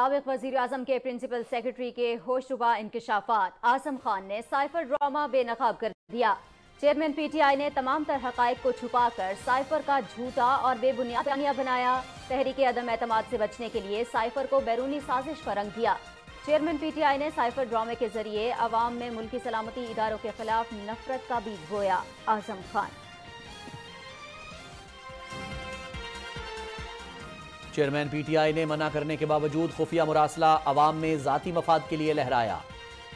सबक वजीर अजम के प्रिंसिपल सेक्रेटरी के होशुबा इंकशाफात आजम खान ने साइफर ड्रामा बेनकाब कर दिया चेयरमैन पीटीआई ने तमाम तरह हक को छुपा कर साइफर का झूठा और बेबुनियादिया बनाया तहरीक अदम एतम से बचने के लिए साइफर को बैरूनी साजिश का रंग दिया चेयरमैन पीटीआई ने साइफर ड्रामे के जरिए अवाम में मुल्की सलामती इदारों के खिलाफ नफरत का बीज बोया आजम खान चेयरमैन पीटीआई ने मना करने के बावजूद खुफिया मुरासला अवाम में जाती मफाद के लिए लहराया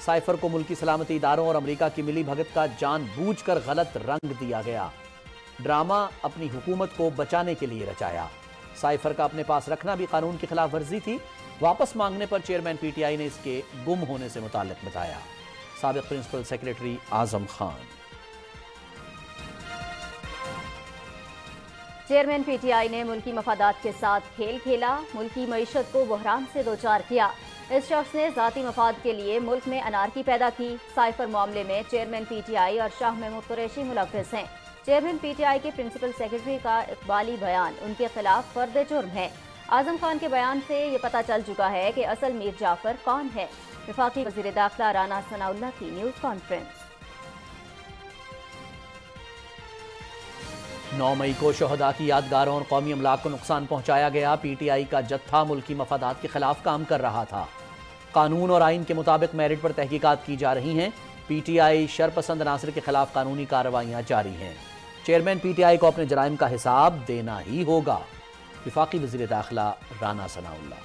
साइफर को मुल्की सलामती इदारों और अमरीका की मिली भगत का कर गलत रंग दिया गया ड्रामा अपनी हुकूमत को बचाने के लिए रचाया साइफर का अपने पास रखना भी कानून की खिलाफ वर्जी थी वापस मांगने पर चेयरमैन पीटीआई ने इसके गुम होने से मुतालिक बताया सबक principal secretary Azam Khan chairman PTI ने मुल्की मफादात के साथ खेल खेला मुल्की मीशत को बहरान से दो चार किया इस शख्स ने जाति मफाद के लिए मुल्क में अनारकी पैदा की साइफर मामले में चेयरमैन पीटीआई और शाह महमूद कुरैशी मुलविस हैं चेयरमैन पीटीआई के प्रिंसिपल सेक्रेटरी का इकबाली बयान उनके खिलाफ फर्द जुर्म है आजम खान के बयान से ये पता चल चुका है कि असल मीर जाफर कौन है विफाकी वजी दाखिला राना सनाउल्ला की न्यूज़ कॉन्फ्रेंस नौ मई को शहदा की यादगारों और कौमी अमलाक को नुकसान पहुंचाया गया पी टी आई का जत्था मुल्की मफादात के खिलाफ काम कर रहा था कानून और आइन के मुताबिक मेरिट पर तहकीकात की जा रही हैं पी टी आई शरपसंद नासिर के खिलाफ कानूनी कार्रवाइयाँ जारी हैं चेयरमैन पी टी आई को अपने जराइम का हिसाब देना ही होगा विफाकी वजी दाखिला राना सनाउल्ला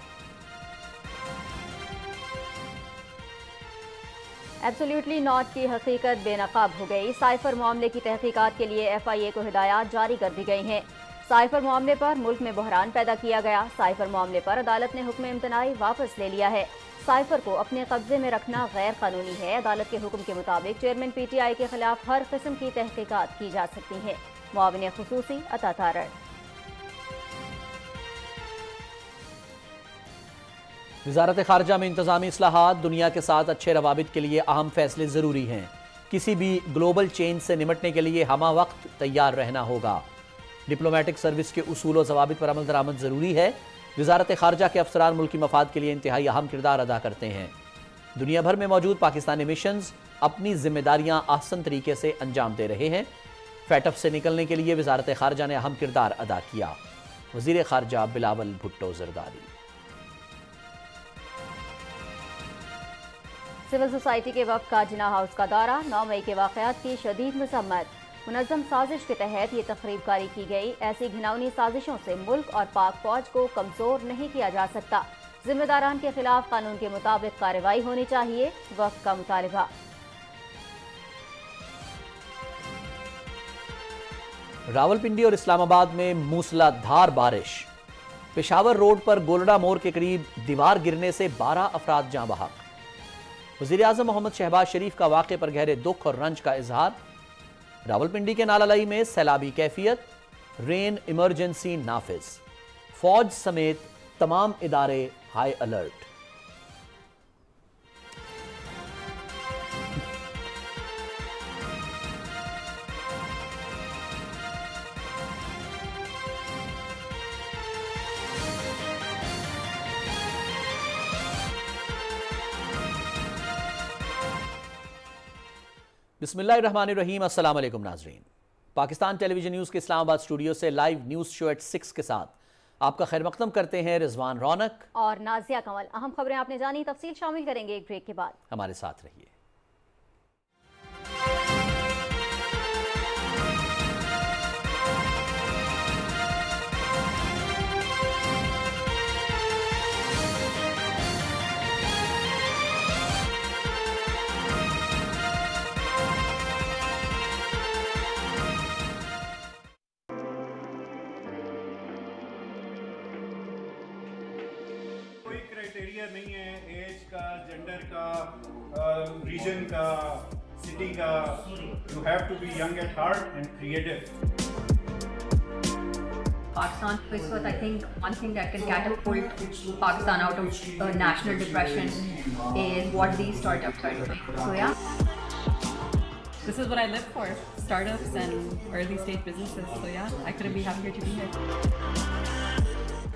एब्सोल्युटली नॉट की हकीकत बेनकाब हो गई साइफर मामले की तहकीकात के लिए एफ आई ए को हिदायत जारी कर दी गई हैं साइफर मामले पर मुल्क में बहरान पैदा किया गया साइफर मामले पर अदालत ने हुक्म इम्तनाई वापस ले लिया है साइफर को अपने कब्जे में रखना गैर कानूनी है अदालत के हुक्म के मुताबिक चेयरमैन पीटीआई के खिलाफ हर किस्म की तहकीकात की जा सकती है मुआवन खसूसी अता तारण वजारत खारजा में इंतजामी असलाहत दुनिया के साथ अच्छे रवाबित के लिए अहम फैसले ज़रूरी हैं किसी भी ग्लोबल चेंज से निमटने के लिए हमा वक्त तैयार रहना होगा डिप्लोमेटिक सर्विस के असूल और जवाबित पर अमल दरामद ज़रूरी है वजारत खारजा के अफसरान मुल्की मफाद के लिए इंतहाई अहम किरदार अदा करते हैं दुनिया भर में मौजूद पाकिस्तानी मिशन अपनी जिम्मेदारियाँ आसन तरीके से अंजाम दे रहे हैं फैटअप से निकलने के लिए वजारत खारजा ने अहम किरदार अदा किया वजीर खारजा बिलावल भुट्टो जरदारी सिविल सोसाइटी के वक्त का जिना हाउस का दौरा नौ मई के वाकत की शदीद मजम्मत मुनजम साजिश के तहत ये तकरीब कारी की गई ऐसी घिनौनी साजिशों से मुल्क और पाक फौज को कमज़ोर नहीं किया जा सकता जिम्मेदारान के खिलाफ कानून के मुताबिक कार्रवाई होनी चाहिए वक्त का मुतालबा रावलपिंडी और इस्लामाबाद में मूसलाधार बारिश पिशावर रोड पर गोलडा मोर के करीब दीवार गिरने से 12 अफराद जहां बहा वजीर अजम मोहम्मद शहबाज शरीफ का वाक़े पर गहरे दुख और रंज का इजहार रावलपिंडी के नालालई में सैलाबी कैफियत रेन इमरजेंसी नाफिज फौज समेत तमाम इदारे हाई अलर्ट बिसमीम असल नाजरीन पाकिस्तान टेलीविजन न्यूज़ के इस्लामाबाद स्टूडियो से live news show at six के साथ आपका खैर मकदम करते हैं रिजवान रौनक और नाजिया कमल अहम खबरें आपने जानी तफसील शामिल करेंगे एक ब्रेक के बाद हमारे साथ रहिए ka, city ka. You have to be young at heart and creative. Pakistan which was I think one thing that can catapult Pakistan out of a national depression is what these startups are doing. So yeah. This is what I live for, startups and early stage businesses. So yeah, I couldn't be happier to be here.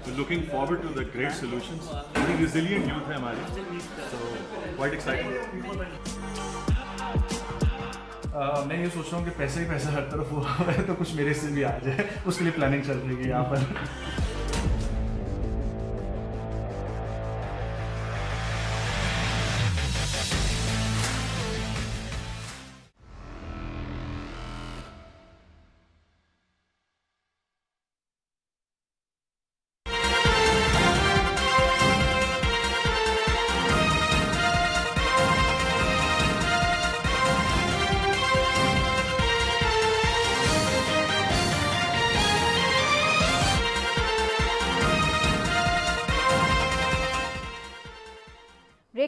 We're looking forward to the great solutions. Very resilient youth है हमारी. So quite excited uh, मैं ये सोच रहा हूँ कि पैसे ही पैसा हर तरफ हो तो कुछ मेरे से भी आ जाए उसके लिए प्लानिंग चल रही है यहाँ पर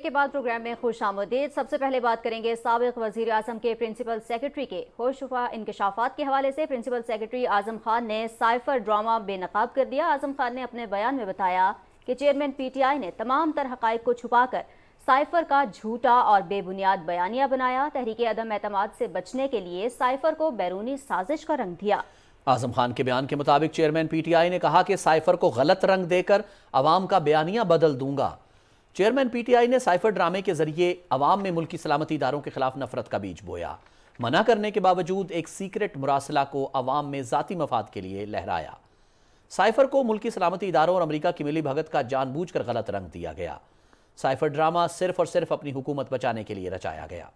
के बाद प्रोग्राम में खुश आमदीद सबसे पहले बात करेंगे सबक वजी अजम के प्रिंसिपल सेक्रेटरी के होशुफा इंकशाफात के हवाले से प्रिंसिपल सेक्रेटरी आजम खान ने साइफर ड्रामा बेनकाब कर दिया आजम खान ने अपने बयान में बताया कि चेयरमैन पी टी आई ने तमाम तरह हक़ को छुपा कर साइफर का झूठा और बेबुनियाद बयानिया बनाया तहरीक अदम अहतमाद से बचने के लिए साइफर को बैरूनी साजिश का रंग दिया आजम खान के बयान के मुताबिक चेयरमैन पीटीआई ने कहा कि साइफर को गलत रंग देकर आवाम का बयानिया बदल दूंगा चेयरमैन पीटीआई ने साइफर ड्रामे के जरिए अवाम में मुल्की सलामती इदारों के खिलाफ नफरत का बीज बोया मना करने के बावजूद एक सीक्रेट मुरासला को अवाम में ज़ाती मफाद के लिए लहराया साइफर को मुल्की सलामती इदारों और अमरीका की मिली भगत का जानबूझकर गलत रंग दिया गया साइफर ड्रामा सिर्फ और सिर्फ अपनी हुकूमत बचाने के लिए रचाया गया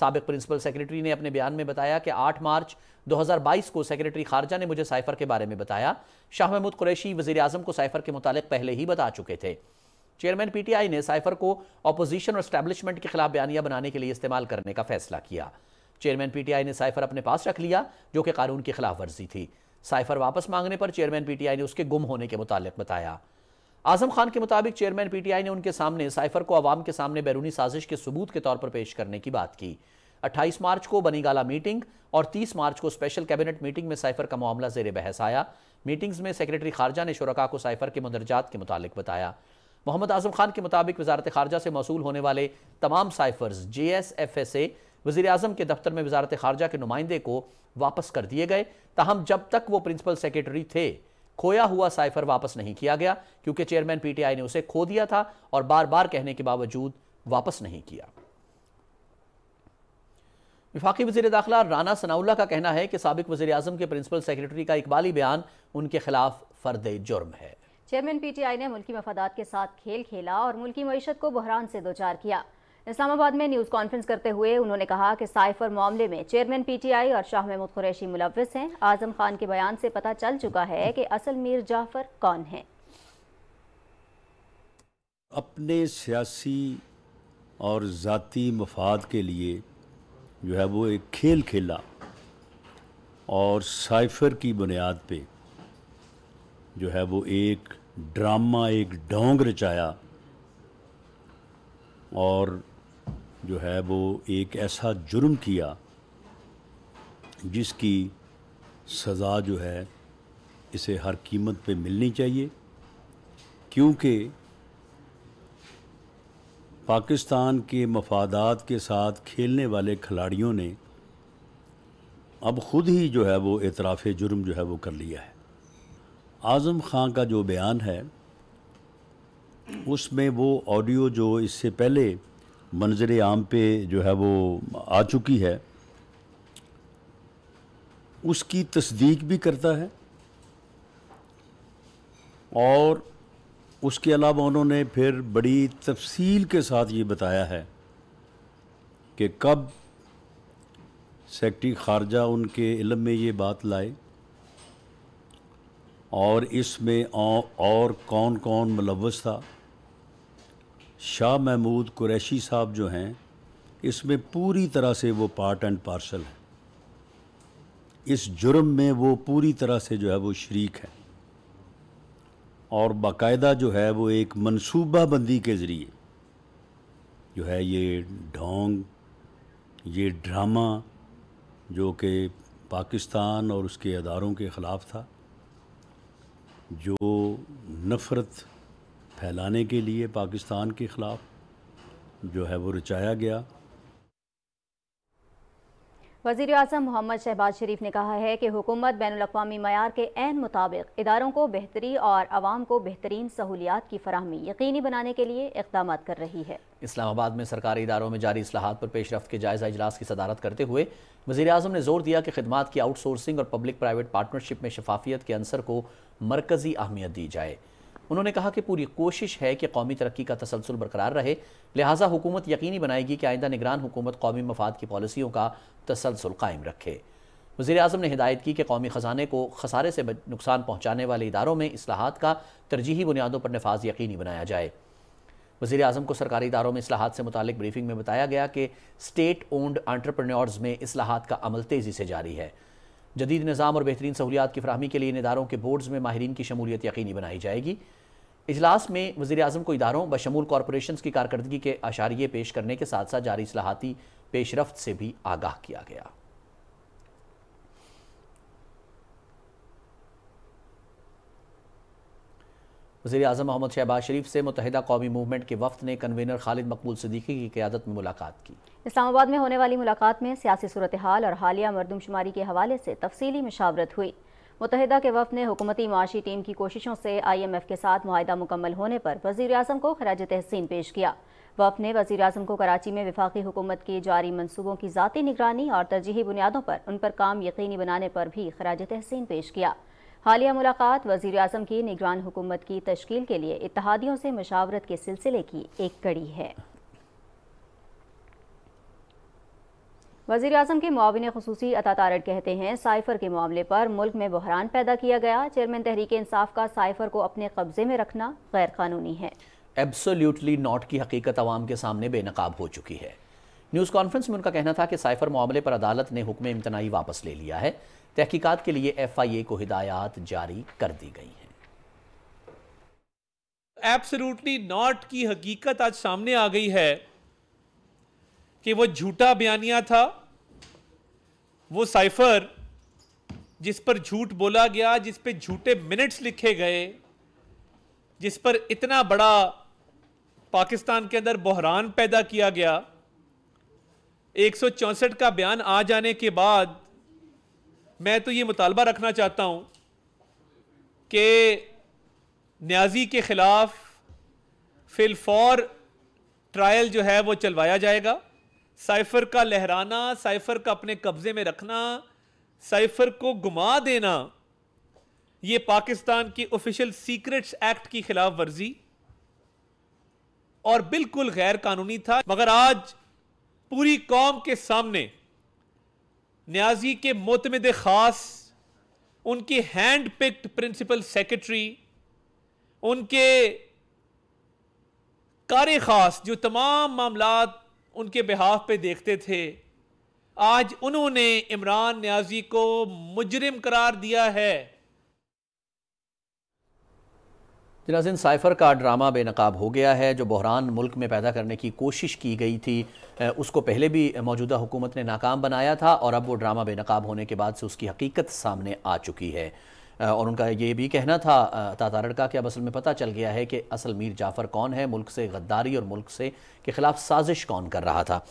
सबक प्रिंसिपल सेक्रेटरी ने अपने बयान में बताया कि 8 मार्च 2022 को सेक्रेटरी खारजा ने मुझे साइफर के बारे में बताया शाह महमूद कुरैशी वजीर आजम को साइफर के मुतालिक पहले ही बता चुके थे चेयरमैन पीटीआई ने साइफर को अपोजिशन और स्टैब्लिशमेंट के खिलाफ बयानिया बनाने के लिए इस्तेमाल करने का फैसला किया चेयरमैन पीटीआई ने साइफर अपने पास रख लिया जो कि कानून की खिलाफ वर्जी थी साइफर वापस मांगने पर चेयरमैन पीटीआई ने उसके गुम होने के मुतालिक बताया आजम खान के मुताबिक चेयरमैन पीटीआई ने उनके सामने साइफर को आवाम के सामने बैरूनी साजिश के सबूत के तौर पर पेश करने की बात की 28 मार्च को बनीगाला मीटिंग और 30 मार्च को स्पेशल कैबिनेट मीटिंग में साइफर का मामला जेर बहस आया मीटिंग्स में सेक्रेटरी खारजा ने शुरा को साइफर के मंदरजात के मुतालिक बताया मोहम्मद आजम खान के मुताबिक वजारत खारजा से मौसू होने वाले तमाम ciphers J S F S A वजीर अजम के दफ्तर में वजारत खारजा के नुमाइंदे को वापस कर दिए गए तहम जब तक वो प्रिंसिपल सेक्रेटरी थे खोया हुआ साइफर वापस नहीं किया गया क्योंकि चेयरमैन पी टी आई ने उसे खो दिया था और बार बार कहने के बावजूद वापस नहीं किया विफाकी वजी दाखिला राना सनाउल्ला का कहना है कि सबक वजी अजम के प्रिंसिपल सेक्रेटरी का इकबाली बयान उनके खिलाफ फर्द जुर्म है चेयरमैन पीटीआई ने मुल्की मफादात के साथ खेल खेला और मुल्की मीशत को बहरान से दोचार किया इस्लामाबाद में न्यूज़ कॉन्फ्रेंस करते हुए उन्होंने कहा कि साइफर मामले में चेयरमैन पीटीआई और शाह महमूद कुरैशी मुलविस हैं आजम खान के बयान से पता चल चुका है कि असल मीर जाफर कौन है अपने सियासी और ज़ाती मफाद के लिए जो है वो एक खेल खेला और साइफर की बुनियाद पर जो है वो एक ड्रामा एक डोंग रचाया और जो है वो एक ऐसा जुर्म किया जिसकी सज़ा जो है इसे हर कीमत पे मिलनी चाहिए क्योंकि पाकिस्तान के मफादात के साथ खेलने वाले खिलाड़ियों ने अब ख़ुद ही जो है वो एतराफ़ जुर्म जो है वो कर लिया है आज़म ख़ान का जो बयान है उसमें वो ऑडियो जो इससे पहले मंजर आम पे जो है वो आ चुकी है उसकी तस्दीक भी करता है और उसके अलावा उन्होंने फिर बड़ी तफसील के साथ ये बताया है कि कब सेक्रटरी खारजा उनके इलम में ये बात लाए और इसमें और कौन कौन मुलवस था शाह महमूद कुरैशी साहब जो हैं इसमें पूरी तरह से वो पार्ट एंड पार्सल है इस जुर्म में वो पूरी तरह से जो है वो शरीक है और बाकायदा जो है वो एक मनसूबा बंदी के ज़रिए जो है ये ढोंग ये ड्रामा जो कि पाकिस्तान और उसके अदारों के ख़िलाफ़ था जो नफ़रत फैलाने के लिए पाकिस्तान के ख़िलाफ़ जो है वो रचाया गया वजीर अजम मोहम्मद शहबाज शरीफ ने कहा है कि हुकूमत बैन अवी मैार के अन मुताबिक इदारों को बेहतरी और आवाम को बेहतरीन सहूलियात की फरहमी यकीनी बनाने के लिए इकदाम कर रही है इस्लामाबाद में सरकारी इदारों में जारी असलाहत पर पेशरफ के जायजा इजलास की सदारत करते हुए वजी अजम ने जोर दिया कि खदमात की आउटसोर्सिंग और पब्लिक प्राइवेट पार्टनरशिप में शफाफियत के अंसर को मरकजी अहमियत दी जाए उन्होंने कहा कि पूरी कोशिश है कि कौमी तरक्की का तसलसल बरकरार रहे लिहाजा हुकूमत यकीनी बनाएगी कि आइंदा निगरान हुकूमत कौमी मफाद की पॉलिसियों का तसलसल कायम रखे वज़ी अजम ने हिदायत की कि कौमी ख़जाने को खसारे से नुकसान पहुँचाने वाले इदारों में असलाहत का तरजीही बुनियादों पर नफाज यकीनी बनाया जाए वज़ी अजम को सरकारी इदारों में असलाहत से मुतल ब्रीफिंग में बताया गया कि स्टेट ओन्ड आंट्रप्रनोर्स में असलाहत का अमल तेज़ी से जारी है जदीद निज़ाम और बेहतरीन सहूलियात की फ्राहमी के लिए इन इदारों के बोर्ड्स में माहरीन की शमूलियत यकीनी बनाई जाएगी इजलास में वजी अजम को इदारों बशमूल कॉरपोरेशन की कारकर्दगी के अशारे पेश करने के साथ साथ जारी असलाहती पेशरफ से भी आगाह किया गया वजी अजम मोहम्मद शहबाज शरीफ से मुतहदा कौमी मूवमेंट के वफद ने कन्वीनर खालिद मकबूल सदीकी की क्यादत में मुलाकात की इस्लामाबाद में होने वाली मुलाकात में सियासी सूरत हाल और हालिया मरदमशुमारी के हवाले से तफसली मशावरत हुई मुतहदा के वफ ने हुकूमती माशी टीम की कोशिशों से आई एम एफ़ के साथ माहा मुकम्मल होने पर वजीर अजम को खराज तहसीन पेश किया वफ ने वजी अजम को कराची में विफाकी हुकूमत की जारी मनसूबों की जतीी निगरानी और तरजीही बुनियादों पर उन पर काम यकीनी बनाने पर भी खराज तहसीन पेश किया हालिया मुलाकात वजीर अजम की निगरान हुकूमत की तश्कील के लिए इतिहादियों से मशावरत के सिलसिले की एक कड़ी है वजीर अजम के मुआवन खसूसी अता कहते हैं साइफर के मामले पर मुल्क में बहरान पैदा किया गया चेयरमैन तहरीक इंसाफ का साइफर को अपने कब्जे में रखना गैर कानूनी है एब्सोल्यूटली नॉट की हकीकत आवाम के सामने बेनकाब हो चुकी है न्यूज़ कॉन्फ्रेंस में उनका कहना था कि साइफर मामले पर अदालत ने हुक्म इम्तनाई वापस ले लिया है तहकीकत के लिए एफ आई ए को हिदायत जारी कर दी गई हैं एब्सोल्यूटली नॉट की हकीकत आज सामने आ गई है कि वो झूठा बयानिया था वो साइफर जिस पर झूठ बोला गया जिस पर झूठे मिनट्स लिखे गए जिस पर इतना बड़ा पाकिस्तान के अंदर बहरान पैदा किया गया एक का बयान आ जाने के बाद मैं तो ये मुतालबा रखना चाहता हूँ कि न्याजी के ख़िलाफ़ फिलफौर ट्रायल जो है वो चलवाया जाएगा साइफर का लहराना साइफर का अपने कब्जे में रखना साइफर को घुमा देना ये पाकिस्तान की ऑफिशियल सीक्रेट्स एक्ट की खिलाफ वर्जी और बिल्कुल गैर कानूनी था मगर आज पूरी कौम के सामने न्याजी के मोतमद खास उनकी हैंड पिक्ड प्रिंसिपल सेक्रेटरी उनके कार खास जो तमाम मामला उनके बिहाफ पे देखते थे आज उन्होंने इमरान न्याजी को मुजरिम करार दिया है जनाजिन साइफर का ड्रामा बेनकाब हो गया है जो बहरान मुल्क में पैदा करने की कोशिश की गई थी उसको पहले भी मौजूदा हुकूमत ने नाकाम बनाया था और अब वो ड्रामा बेनकाब होने के बाद से उसकी हकीकत सामने आ चुकी है और उनका ये भी कहना था तातारण का कि अब असल में पता चल गया है कि असल मीर जाफ़र कौन है मुल्क से गद्दारी और मुल्क से के ख़िलाफ़ साजिश कौन कर रहा था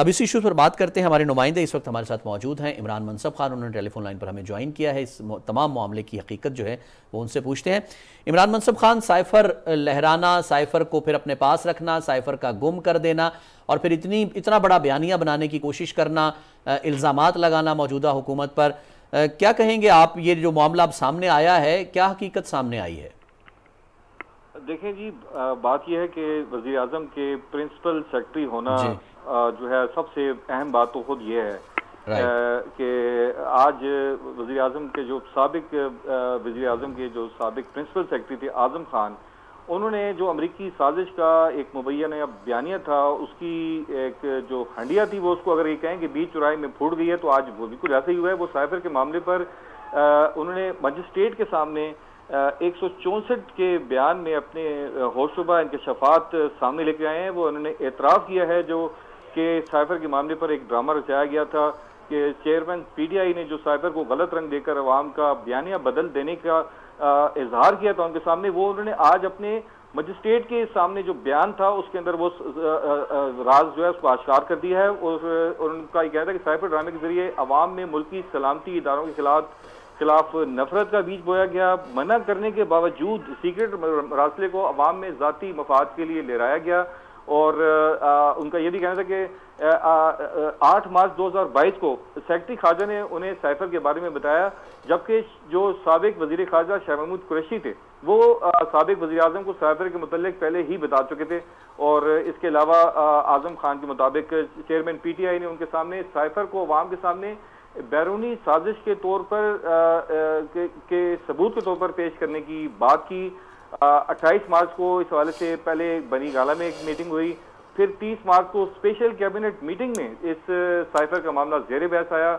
अब इसी इशू पर बात करते हैं हमारे नुमाइंदे इस वक्त हमारे साथ मौजूद हैं इमरान मनसब खान उन्होंने टेलीफोन लाइन पर हमें ज्वाइन किया है इस तमाम मामले की हकीकत जो है वो उनसे पूछते हैं इमरान मनसब खान साइफर लहराना साइफर को फिर अपने पास रखना साइफर का गुम कर देना और फिर इतनी इतना बड़ा बयानिया बनाने की कोशिश करना इल्ज़ाम लगाना मौजूदा हुकूमत पर क्या कहेंगे आप ये जो मामला अब सामने आया है क्या हकीकत सामने आई है देखें जी बात यह है कि वजी अजम के प्रिंसिपल सेक्रेटरी होना जो है सबसे अहम बात तो खुद ये है कि आज वजी अजम के जो सबक वजी अजम के जो सबक प्रिंसिपल सेक्रेटरी थे आजम खान उन्होंने जो अमरीकी साजिश का एक मुबैया या बयानिया था उसकी एक जो हंडिया थी वो उसको अगर ये कहें कि बीच चुराई में फूट गई है तो आज वो बिल्कुल ऐसे ही हुआ है वो साइफर के मामले पर उन्होंने मजिस्ट्रेट के सामने एक सौ चौंसठ के बयान में अपने होशुबा इनके शफात सामने लेके आए हैं वो उन्होंने एतराफ़ किया है जो कि साइफर के मामले पर एक ड्रामा रचाया गया था कि चेयरमैन आई ने जो साइफर को गलत रंग देकर अवाम का बयानिया बदल देने का इजहार किया था उनके सामने वो उन्होंने आज अपने मजिस्ट्रेट के सामने जो बयान था उसके अंदर वो राज जो है उसको आश्कार कर दिया है और उनका ये कहना था कि साइबर ड्रामे के जरिए अवाम में मुल्की सलामती इदारों के खिलाफ खिलाफ नफरत का बीज बोया गया मना करने के बावजूद सीक्रेट रास्ते को अवाम में ज़ाती मफाद के लिए लहराया गया और आ, उनका ये भी कहना था कि आठ मार्च 2022 को सेक्रेटरी खाजा ने उन्हें साइफर के बारे में बताया जबकि जो सबक वजीर खाजा शाह महमूद कुरैशी थे वो सबक वजी अजम को साइफर के मतलब पहले ही बता चुके थे और इसके अलावा आजम खान के मुताबिक चेयरमैन पी टी आई ने उनके सामने साइफर को अवाम के सामने बैरूनी साजिश के तौर पर आ, आ, के, के सबूत के तौर पर पेश करने की बात की अट्ठाईस मार्च को इस हवाले से पहले बनी गाला में एक मीटिंग हुई फिर 30 मार्च को स्पेशल कैबिनेट मीटिंग में इस साइफर का मामला जेर बहस आया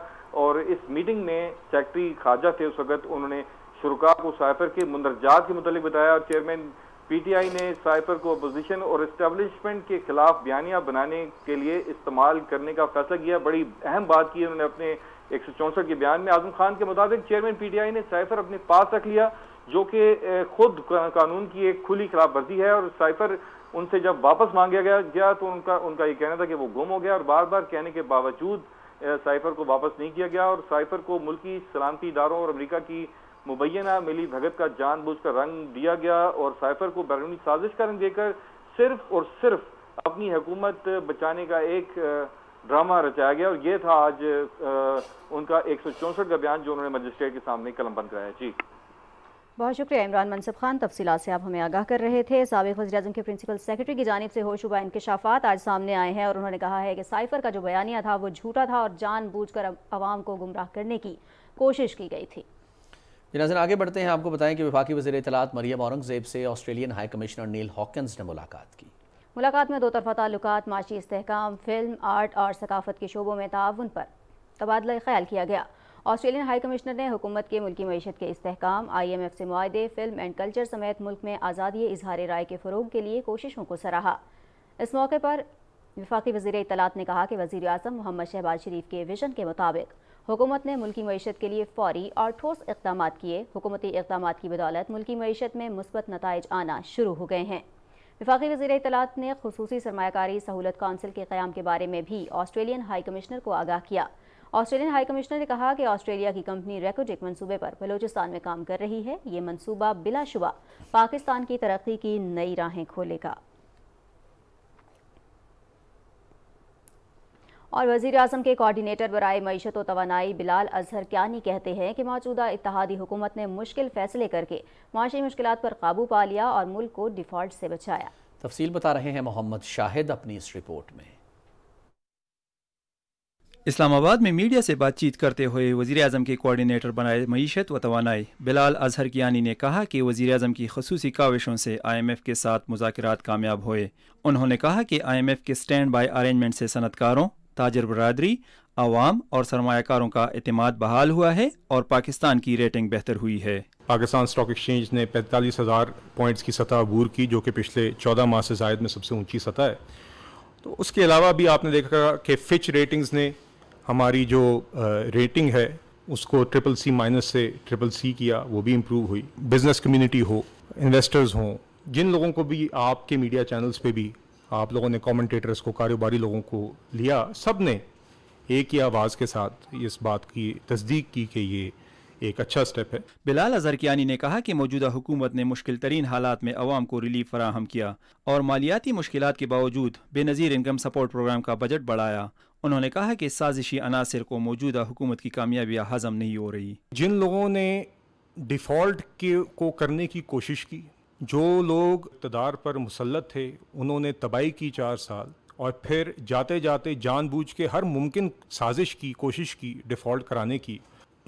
और इस मीटिंग में सेक्रेटरी खाजा थे उस वक्त उन्होंने शुरुआत को साइफर के मंदरजात के मुतल बताया और चेयरमैन पीटीआई ने साइफर को अपोजिशन और इस्टेब्लिशमेंट के खिलाफ बयानियां बनाने के लिए इस्तेमाल करने का फैसला किया बड़ी अहम बात की उन्होंने अपने एक के बयान में आजम खान के मुताबिक चेयरमैन आई ने साइफर अपने पास रख लिया जो कि खुद कानून की एक खुली खिलाफवर्जी है और साइफर उनसे जब वापस मांगा गया गया तो उनका उनका ये कहना था कि वो गुम हो गया और बार बार कहने के बावजूद साइफर को वापस नहीं किया गया और साइफर को मुल्की सलामती इदारों और अमरीका की मुबैना मिली भगत का जानबूझ कर रंग दिया गया और साइफर को बैरूनी साजिश का रंग देकर सिर्फ और सिर्फ अपनी हुकूमत बचाने का एक ड्रामा रचाया गया और ये था आज उनका एक सौ चौंसठ का बयान जो उन्होंने मजिस्ट्रेट के सामने कलम बंद कराया जी बहुत शुक्रिया इमरान मनसब खान तफसीत से आप हमें आगाह कर रहे थे सबक वजी अजम के प्रिंसिपल सेक्रेटरी की जानब से होशुबा इंकशाफात आज सामने आए हैं और उन्होंने कहा है कि साइफर का जो बयानिया था वो झूठा था और जान बूझ कर आवाम को गुमराह करने की कोशिश की गई थी जनाजन आगे बढ़ते हैं आपको बताएं कि विफाक वजी इतलात मरियम औरंगजेब से Australian high commissioner Neil Hawkins ने मुलाकात की मुलाकात में दो तरफा तल्लत माशी इसकाम फिल्म आर्ट और सकाफत के शोबों में ताउन पर तबादला ख्याल किया गया ऑस्ट्रेलियन हाई कमिश्नर ने हुकूमत के मुल्की मीशत के इसकाम आई एम एफ से माहे फिल्म एंड कल्चर समेत मुल्क में आज़ादी इजहार राय के फ़रोग के लिए कोशिशों को सराहा इस मौके पर विफाक वजी इतलात ने कहा कि वजी अजम मोहम्मद शहबाज शरीफ के विजन के मुताबिक हुकूमत ने मुल्की मीशत के लिए फौरी और ठोस इकदाम किए हुकूमती इकदाम की बदौलत मुल्की मीशत में मुस्बत नतज आना शुरू हो गए हैं विफाकी वजी इतलात ने खसूसी सरमाकारी सहूलत कौंसिल के क्याम के बारे में भी ऑस्ट्रेलियन हाई कमिश्नर को आगाह किया ऑस्ट्रेलियन हाई कमिश्नर ने कहा कि ऑस्ट्रेलिया की कंपनी रेकोडिक मंसूबे पर बलोचिस्तान में काम कर रही है ये मंसूबा बिलाशुबा पाकिस्तान की तरक्की की नई राहें खोलेगा और वजीर अजम के कोऑर्डिनेटर बरए मीशत तोानाई बिलाल अजहर क्यानी कहते हैं कि मौजूदा इतिहादी हुकूमत ने मुश्किल फैसले करके माशी मुश्किल पर काबू पा लिया और मुल्क को डिफॉल्ट से बचाया तफसील बता रहे हैं मोहम्मद शाहिद अपनी इस रिपोर्ट में इस्लामाबाद में मीडिया से बातचीत करते हुए वजी अजम के कोऑर्डिनेटर बनाए मीशत व तोानाई बिलाल अजहर कियानी ने कहा कि वजी अजम की खसूसी काविशों से आई एम एफ़ के साथ मुजाकर कामयाब हुए उन्होंने कहा कि आई एम एफ़ के स्टैंड बाई अरेंजमेंट से सनतकारों ताजर बरदरी आवाम और सरमाकारों का अतमाद बहाल हुआ है और पाकिस्तान की रेटिंग बेहतर हुई है पाकिस्तान स्टॉक एक्सचेंज ने पैंतालीस हज़ार पॉइंट्स की सतह अबूर की जो कि पिछले चौदह माह से जायद में सबसे ऊंची सतह है तो उसके अलावा भी आपने देखा कि फ़िच रेटिंग्स ने हमारी जो रेटिंग है उसको ट्रिपल सी माइनस से ट्रिपल सी किया वो भी इम्प्रूव हुई बिजनेस कम्युनिटी हो इन्वेस्टर्स हों जिन लोगों को भी आपके मीडिया चैनल्स पे भी आप लोगों ने कमेंटेटर्स को कारोबारी लोगों को लिया सब ने एक ही आवाज़ के साथ इस बात की तस्दीक की कि ये एक अच्छा स्टेप है बिलाल अजरकियानी ने कहा कि मौजूदा हुकूमत ने मुश्किल तरीन हालात में आवाम को रिलीफ फराहम किया और मालियाती मुश्किल के बावजूद बेनज़ीर इनकम सपोर्ट प्रोग्राम का बजट बढ़ाया उन्होंने कहा कि साजिशी अनासर को मौजूदा हुकूमत की कामयाबियाँ हजम नहीं हो रही जिन लोगों ने डिफ़ॉल्ट के को करने की कोशिश की जो लोग इतदार पर मुसलत थे उन्होंने तबाही की चार साल और फिर जाते जाते जानबूझ के हर मुमकिन साजिश की कोशिश की डिफ़ॉल्ट कराने की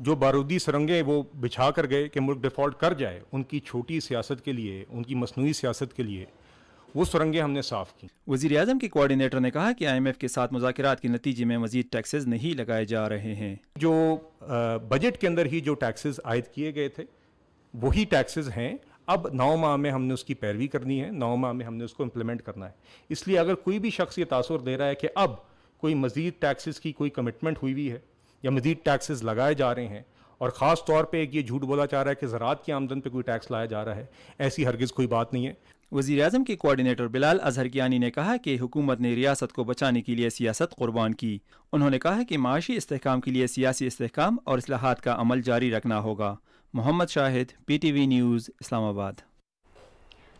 जो बारूदी सुरंगें वो बिछा कर गए कि मुल्क डिफ़ॉल्ट कर जाए उनकी छोटी सियासत के लिए उनकी मसनू सियासत के लिए वो सुरंगें हमने साफ की वजी अजम के कोऑर्डिनेटर ने कहा कि आई एम एफ के साथ मुजाकर के नतीजे में मजीद टैक्सेस नहीं लगाए जा रहे हैं जो बजट के अंदर ही जो टैक्सेस आयद किए गए थे वही टैक्सेस हैं अब नौ माह में हमने उसकी पैरवी करनी है नौ माह में हमने उसको इम्प्लीमेंट करना है इसलिए अगर कोई भी शख्स ये तासर दे रहा है कि अब कोई मज़ीद टैक्सेस की कोई कमिटमेंट हुई हुई है या मज़ीद टैक्सेस लगाए जा रहे हैं और ख़ास तौर पर एक ये झूठ बोला जा रहा है कि ज़रात की आमदन पर कोई टैक्स लाया जा रहा है ऐसी हरगिज़ कोई बात नहीं है वजीर अजम के कोऑर्डिनेटर बिलाल अजहर कीानी ने कहा कि हुकूमत ने रियासत को बचाने के लिए सियासत कुर्बान की उन्होंने कहा कि माशी इसकाम के लिए सियासी इसकाम और असलाहत का अमल जारी रखना होगा Mohammad Shahid P T V news Islamabad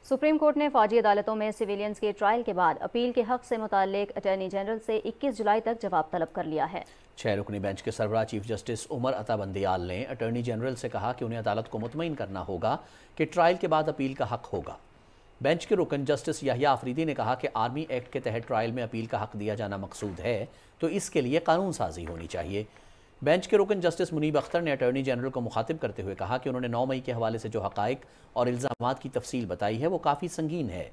supreme court ने फौजी अदालतों में सिविलियंस के ट्रायल के बाद अपील के हक से मुतक अटर्नी जनरल से 21 जुलाई तक जवाब तलब कर लिया है छह रुकनी बेंच के सरबरा चीफ जस्टिस उमर अताबंदियाल ने अटर्नी जनरल से कहा कि उन्हें अदालत को मुतमिन करना होगा कि ट्रायल के बाद अपील का हक होगा बेंच के रुकन जस्टिस याहिया आफरीदी ने कहा कि आर्मी एक्ट के तहत ट्रायल में अपील का हक दिया जाना मकसूद है तो इसके लिए कानून साजी होनी चाहिए बेंच के रुकन जस्टिस मुनीब अख्तर ने अटॉर्नी जनरल को मुखातिब करते हुए कहा कि उन्होंने नौ मई के हवाले से जो हकाइक और इल्ज़ाम की तफसील बताई है वो काफ़ी संगीन है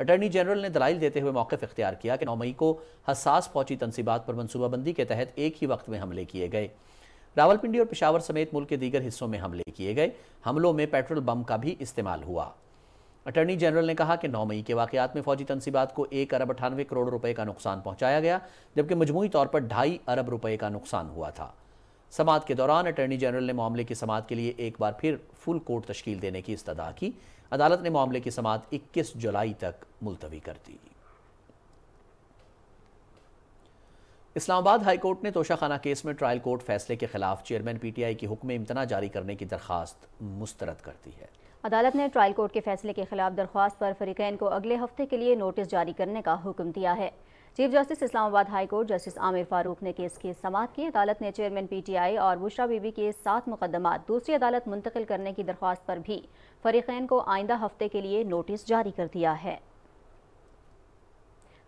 अटर्नी जनरल ने दलाइल देते हुए मौक़ इख्तियार किया कि नौ मई को हसास पहुंची तनसीबात पर मनसूबाबंदी के तहत एक ही वक्त में हमले किए गए रावलपिंडी और पिशावर समेत मुल्क के दीगर हिस्सों में हमले किए गए हमलों में पेट्रोल बम का भी इस्तेमाल हुआ अटर्नी जनरल ने कहा कि नौ मई के वाकयात में फौजी तनसीबात को एक अरब अठानवे करोड़ रुपए का नुकसान पहुंचाया गया जबकि मजमू तौर पर ढाई अरब रुपए का नुकसान हुआ था समात के दौरान अटर्नी जनरल ने मामले की समात के लिए एक बार फिर फुल कोर्ट तश्कील देने की इस्तः की अदालत ने मामले की समात 21 जुलाई तक मुलतवी कर दी इस्लामाबाद हाई कोर्ट ने तोशाखाना केस में ट्रायल कोर्ट फैसले के खिलाफ चेयरमैन पीटीआई की हुक्म इम्तना जारी करने की दरखास्त मुस्तरद कर दी है अदालत ने ट्रायल कोर्ट के फैसले के खिलाफ दरख्वास्त पर फरीकैन को अगले हफ्ते के लिए नोटिस जारी करने का हुक्म दिया है chief justice Islamabad high court justice Aamir Farooq ने केस की समात की अदालत ने चेयरमैन पीटीआई और बुशरा बीबी के सात मुकदमा दूसरी अदालत मुंतकिल करने की दरख्वास्त पर भी फरीकैन को आइंदा हफ्ते के लिए नोटिस जारी कर दिया है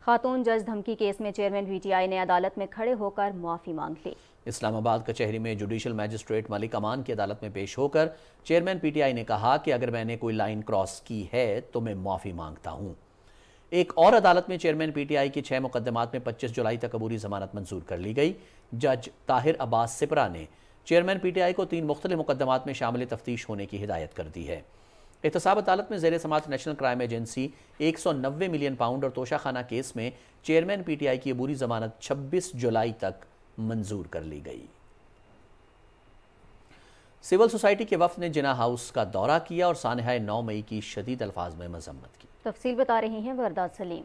खातून जज धमकी केस में चेयरमैन पीटीआई ने अदालत में खड़े होकर मुआफ़ी मांग ली इस्लामाबाद कचहरी में जुडिशल मैजिस्ट्रेट मलिक अमान की अदालत में पेश होकर चेयरमैन पीटीआई ने कहा कि अगर मैंने कोई लाइन क्रॉस की है तो मैं माफ़ी मांगता हूँ एक और अदालत में चेयरमैन पीटीआई के छह मुकदमात में 25 जुलाई तक अबूरी जमानत मंजूर कर ली गई जज ताहिर अब्बास सिपरा ने चेयरमैन पीटीआई को तीन मुख्तलि मुकदमात में शामिल तफ्तीश होने की हिदायत कर दी है एहतसाब अदालत में जेर समात नेशनल क्राइम एजेंसी एक सौ नब्बे मिलियन पाउंड और तोशाखाना केस में चेयरमैन पीटीआई की अबूरी जमानत छब्बीस जुलाई तक मंजूर कर ली गई सिविल सोसाइटी के वफ ने जिना हाउस का दौरा किया और सानहा नौ मई की शदीद अल्फाज में मजम्मत की तफसील बता रही हैं वरदात सलीम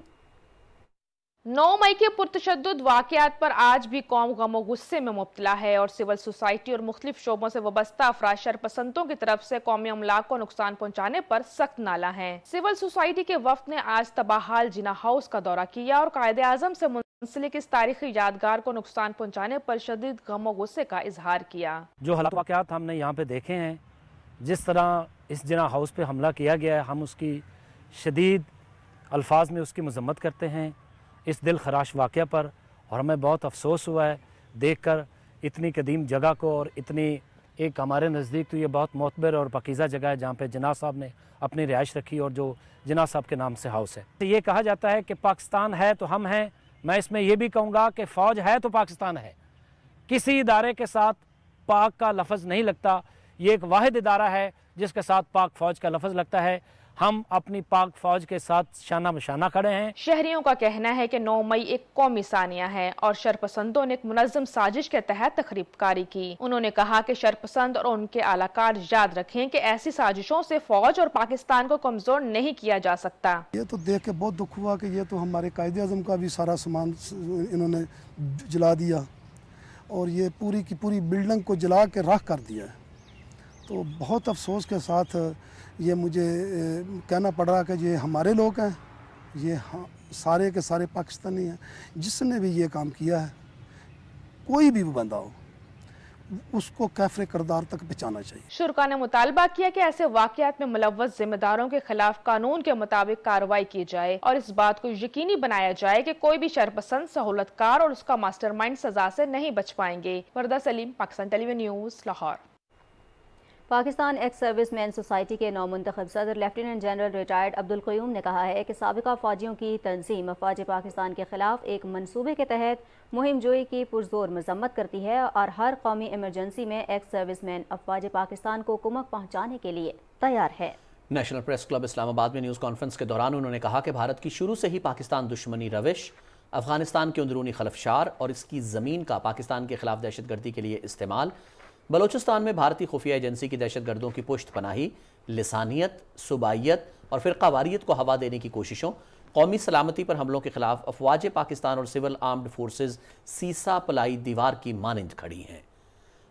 नौ मई के पुरतशद वाकत पर आज भी कौम गमो गुस्से में मुबतला है और सिविल सोसाइटी और मुख्तफ शोबों से वबस्ता अफराज शरपसंतों की तरफ से कौमी अमलाक को नुकसान पहुँचाने पर सख्त नाला है सिविल सोसाइटी के वफ्त ने आज तबाहाल जिना हाउस का दौरा किया और कायद आजम से सिलसिले के इस तारीखी यादगार को नुकसान पहुंचाने पर शदीद गम गुस्से का इजहार किया जो हालात वाकत हमने यहाँ पे देखे हैं जिस तरह इस जना हाउस पे हमला किया गया है हम उसकी शदीद अल्फाज में उसकी मजम्मत करते हैं इस दिल खराश वाक़ पर और हमें बहुत अफसोस हुआ है देख कर इतनी कदीम जगह को और इतनी एक हमारे नज़दीक तो ये बहुत मोतबर और पकीज़ा जगह है जहाँ पे जना साहब ने अपनी रिहाइश रखी और जो जना साहब के नाम से हाउस है तो ये कहा जाता है कि पाकिस्तान है तो हम हैं मैं इसमें यह भी कहूँगा कि फ़ौज है तो पाकिस्तान है किसी इदारे के साथ पाक का लफज नहीं लगता ये एक वाद इदारा है जिसके साथ पाक फ़ौज का लफज लगता है हम अपनी पाक फौज के साथ शाना बशाना खड़े हैं शहरियों का कहना है कि 9 मई एक कौमी सानिया है और शरपसंदों ने एक मुनजम साजिश के तहत तकरीब कारी की उन्होंने कहा कि शरपसंद और उनके आलाकार याद रखें कि ऐसी साजिशों से फौज और पाकिस्तान को कमजोर नहीं किया जा सकता ये तो देख के बहुत दुख हुआ की ये तो हमारे कायदे आजम का भी सारा सामान इन्होंने जला दिया और ये पूरी की पूरी बिल्डिंग को जला के राख कर दिया तो बहुत अफसोस के साथ ये मुझे कहना पड़ रहा कि ये हमारे लोग हैं ये सारे के सारे पाकिस्तानी हैं जिसने भी ये काम किया है कोई भी बंदा हो उसको कैफरे करदार तक बचाना चाहिए शुरुआ ने मुतालबा किया कि ऐसे वाकयात में मुलवस जिम्मेदारों के खिलाफ कानून के मुताबिक कार्रवाई की जाए और इस बात को यकीनी बनाया जाए कि कोई भी शरपसंद सहूलतकार और उसका मास्टर माइंड सजा से नहीं बच पाएंगे Warda Saleem Pakistan television news Lahore Pakistan ex service man society के नौमंतखब सदर lieutenant general retired Abdul Qayyum ने कहा है कि सबका फ़ौजियों की तनजीम अफवाज पाकिस्तान के ख़िलाफ़ एक मनसूबे के तहत मुहिम जोई की पुरजोर मजम्मत करती है और हर कौमी एमरजेंसी में एक्स सर्विस मैन अफवाज पाकिस्तान को कुमक पहुँचाने के लिए तैयार है नेशनल प्रेस क्लब इस्लामाबाद में न्यूज़ कॉन्फ्रेंस के दौरान उन्होंने कहा कि भारत की शुरू से ही पाकिस्तान दुश्मनी रविश अफगानिस्तान के अंदरूनी खलफशार और इसकी ज़मीन का पाकिस्तान के खिलाफ दहशत गर्दी के लिए इस्तेमाल बलूचिस्तान में भारतीय खुफिया एजेंसी की दहशत गर्दों की पुष्ट पनाही लसानियत सूबाइत और फ़िरकावारीत को हवा देने की कोशिशों कौमी सलामती पर हमलों के खिलाफ अफवाज पाकिस्तान और सिविल आर्म्ड फोर्सेज सीसा पलाई दीवार की मानंद खड़ी हैं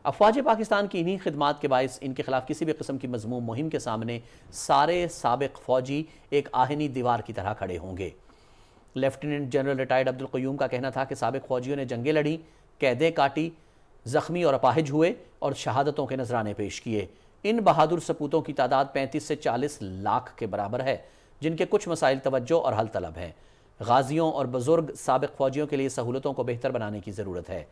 अफवाज पाकिस्तान की इन्हीं खदमात के बायस इनके खिलाफ किसी भी कस्म की मजमू मुहिम के सामने सारे सबक फौजी एक आहनी दीवार की तरह खड़े होंगे lieutenant general retired Abdul Qayyum का कहना था कि सबक फौजियों ने जंगें लड़ी कैदें काटी ज़ख्मी और अपाहिज हुए और शहादतों के नजराने पेश किए इन बहादुर सपूतों की तादाद 35 से 40 लाख के बराबर है जिनके कुछ मसाइल तवज्जो और हल तलब हैं गाजियों और बुज़ुर्ग सबक फ़ौजियों के लिए सहूलतों को बेहतर बनाने की ज़रूरत है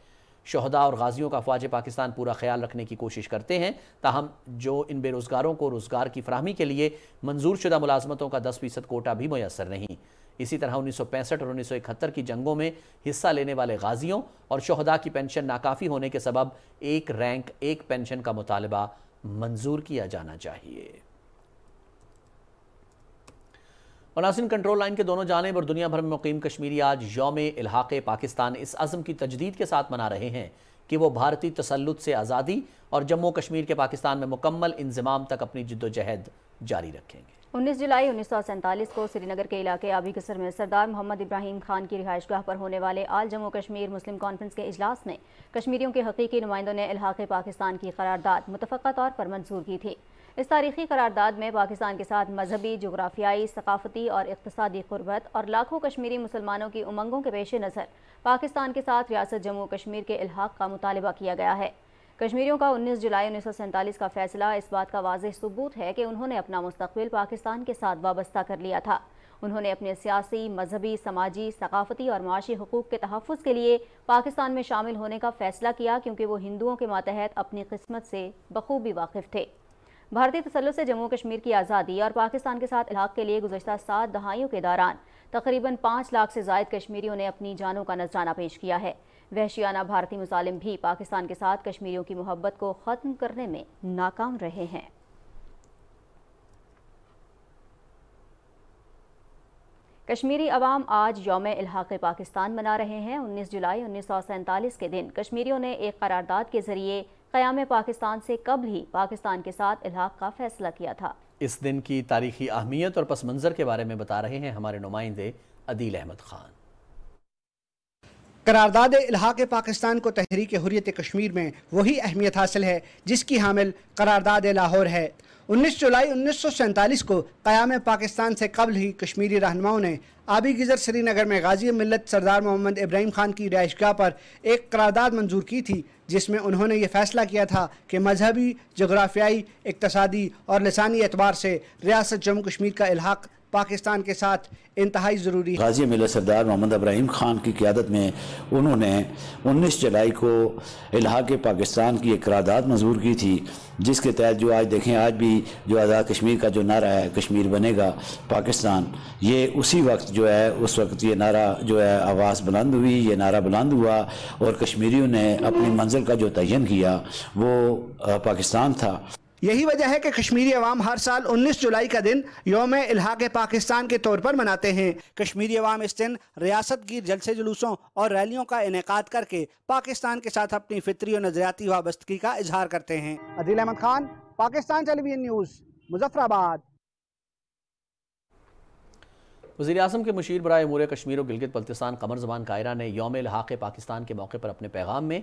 शहदा और गाजियों का अफवाज पाकिस्तान पूरा ख्याल रखने की कोशिश करते हैं ताहम जो इन बेरोज़गारों को रोज़गार की फ्राहमी के लिए मंजूर शुदा मुलाजमतों का दस फ़ीसद कोटा भी मैसर नहीं इसी तरह उन्नीस और उन्नीस की जंगों में हिस्सा लेने वाले गाजियों और शहदा की पेंशन नाकाफ़ी होने के सबब एक रैंक एक पेंशन का मुतालबा मंजूर किया जाना चाहिए मनासिन कंट्रोल लाइन के दोनों जानेब और दुनिया भर में मुकीम कश्मीरी आज योम इलाहाक़ पाकिस्तान इस अज़म की तजदीद के साथ मना रहे हैं कि वो भारतीय तसलुत से आज़ादी और जम्मू कश्मीर के पाकिस्तान में मुकम्मल इंजमाम तक अपनी जद्दोजहद जारी रखेंगे 19 जुलाई उन्नीस को श्रीनगर के इलाके आबी कसर में सरदार मोहम्मद इब्राहिम खान की रिहायशगाह पर होने वाले all Jammu Kashmir Muslim conference के इजलास में कश्मीरियों के हकीकी नुमाइंदों ने इलाके पाकिस्तान की करारदाद मुतफ़ा तौर पर मंजूर की थी इस तारीखी करारदाद में पाकिस्तान के साथ मजहबी जगराफियाई सकाफती और इकतदी गुरबत और लाखों कश्मीरी मुसलमानों की उमंगों के पेश नज़र पाकिस्तान के साथ रियासत जम्मू कश्मीर के इलाक का मुतालबा किया गया है कश्मीरियों का 19 जुलाई उन्नीस का फैसला इस बात का वाज सबूत है कि उन्होंने अपना मुस्तबिल पाकिस्तान के साथ वाबस्ता कर लिया था उन्होंने अपने सियासी मजहबी समाजी सकाफती और माशी हकूक़ के तहफ़ के लिए पाकिस्तान में शामिल होने का फ़ैसला किया क्योंकि वो हिंदुओं के मातहत अपनी किस्मत से बखूबी वाकिफ़ थे भारतीय तसलुत से जम्मू कश्मीर की आज़ादी और पाकिस्तान के साथ इलाक के लिए गुजशत सात दहाइयों के दौरान तकरीबन पाँच लाख से जायद कश्मीरियों ने अपनी जानों का नजराना पेश किया है वहशियाना भारतीय मुजालिम भी पाकिस्तान के साथ कश्मीरियों की मोहब्बत को ख़त्म करने में नाकाम रहे हैं कश्मीरी आवाम आज योम इलाक पाकिस्तान मना रहे हैं 19 जुलाई उन्नीस के दिन कश्मीरियों ने एक करारदाद के जरिए क़याम पाकिस्तान से कबल ही पाकिस्तान के साथ इलाक का फैसला किया था इस दिन की तारीखी अहमियत और पस मंज़र के बारे में बता रहे हैं हमारे नुमाइंदे अदील अहमद खान करारदाद इलाहा के पाकिस्तान को तहरीक हुरियत कश्मीर में वही अहमियत हासिल है जिसकी हामिल करारदाद लाहौर है 19 जुलाई उन्नीस को क़याम पाकिस्तान से कबल ही कश्मीरी रहनुमाओं ने आबी गज़र श्रीनगर में गाजी मिलत सरदार मोहम्मद इब्राहिम खान की रिहाइशगाह पर एक करारदाद मंजूर की थी जिसमें उन्होंने ये फैसला किया था कि मजहबी जगराफियाई इकतसादी और लसानी एतबार से रियासत जम्मू कश्मीर का इलाक पाकिस्तान के साथ इंतहाई ज़रूरी गाजी मिलत सरदार मोहम्मद इब्राहिम खान की क्यादत में उन्होंने 19 जुलाई को इलाहाक पाकिस्तान की एक करारदाद मंजूर की थी जिसके तहत जो आज देखें आज भी जो आज़ाद कश्मीर का जो नारा है कश्मीर बनेगा पाकिस्तान ये उसी वक्त जो जो है उस वक्त ये नारा जो है आवाज़ बुलंद हुई ये नारा बुलंद हुआ और कश्मीरियों ने अपनी मंजिल का जो तयन किया वो पाकिस्तान था यही वजह है कि कश्मीरी अवाम हर साल 19 जुलाई का दिन योम इलाहा पाकिस्तान के तौर पर मनाते हैं कश्मीरी अवाम इस दिन रियासत गिर जलसे जुलूसों और रैलियों का इनका करके पाकिस्तान के साथ अपनी फितरी और नजरियाती वाबस्तगी का इजहार करते हैं अदील अहमद खान पाकिस्तान टेलीविजन न्यूज़ मुजफ्फराबाद वजी अजम के मशीर बरए उमूर कश्मीर और गिलगित बल्तिसान कमर जबान कायरा ने योम लहाक पाकिस्तान के मौके पर अपने पैगाम में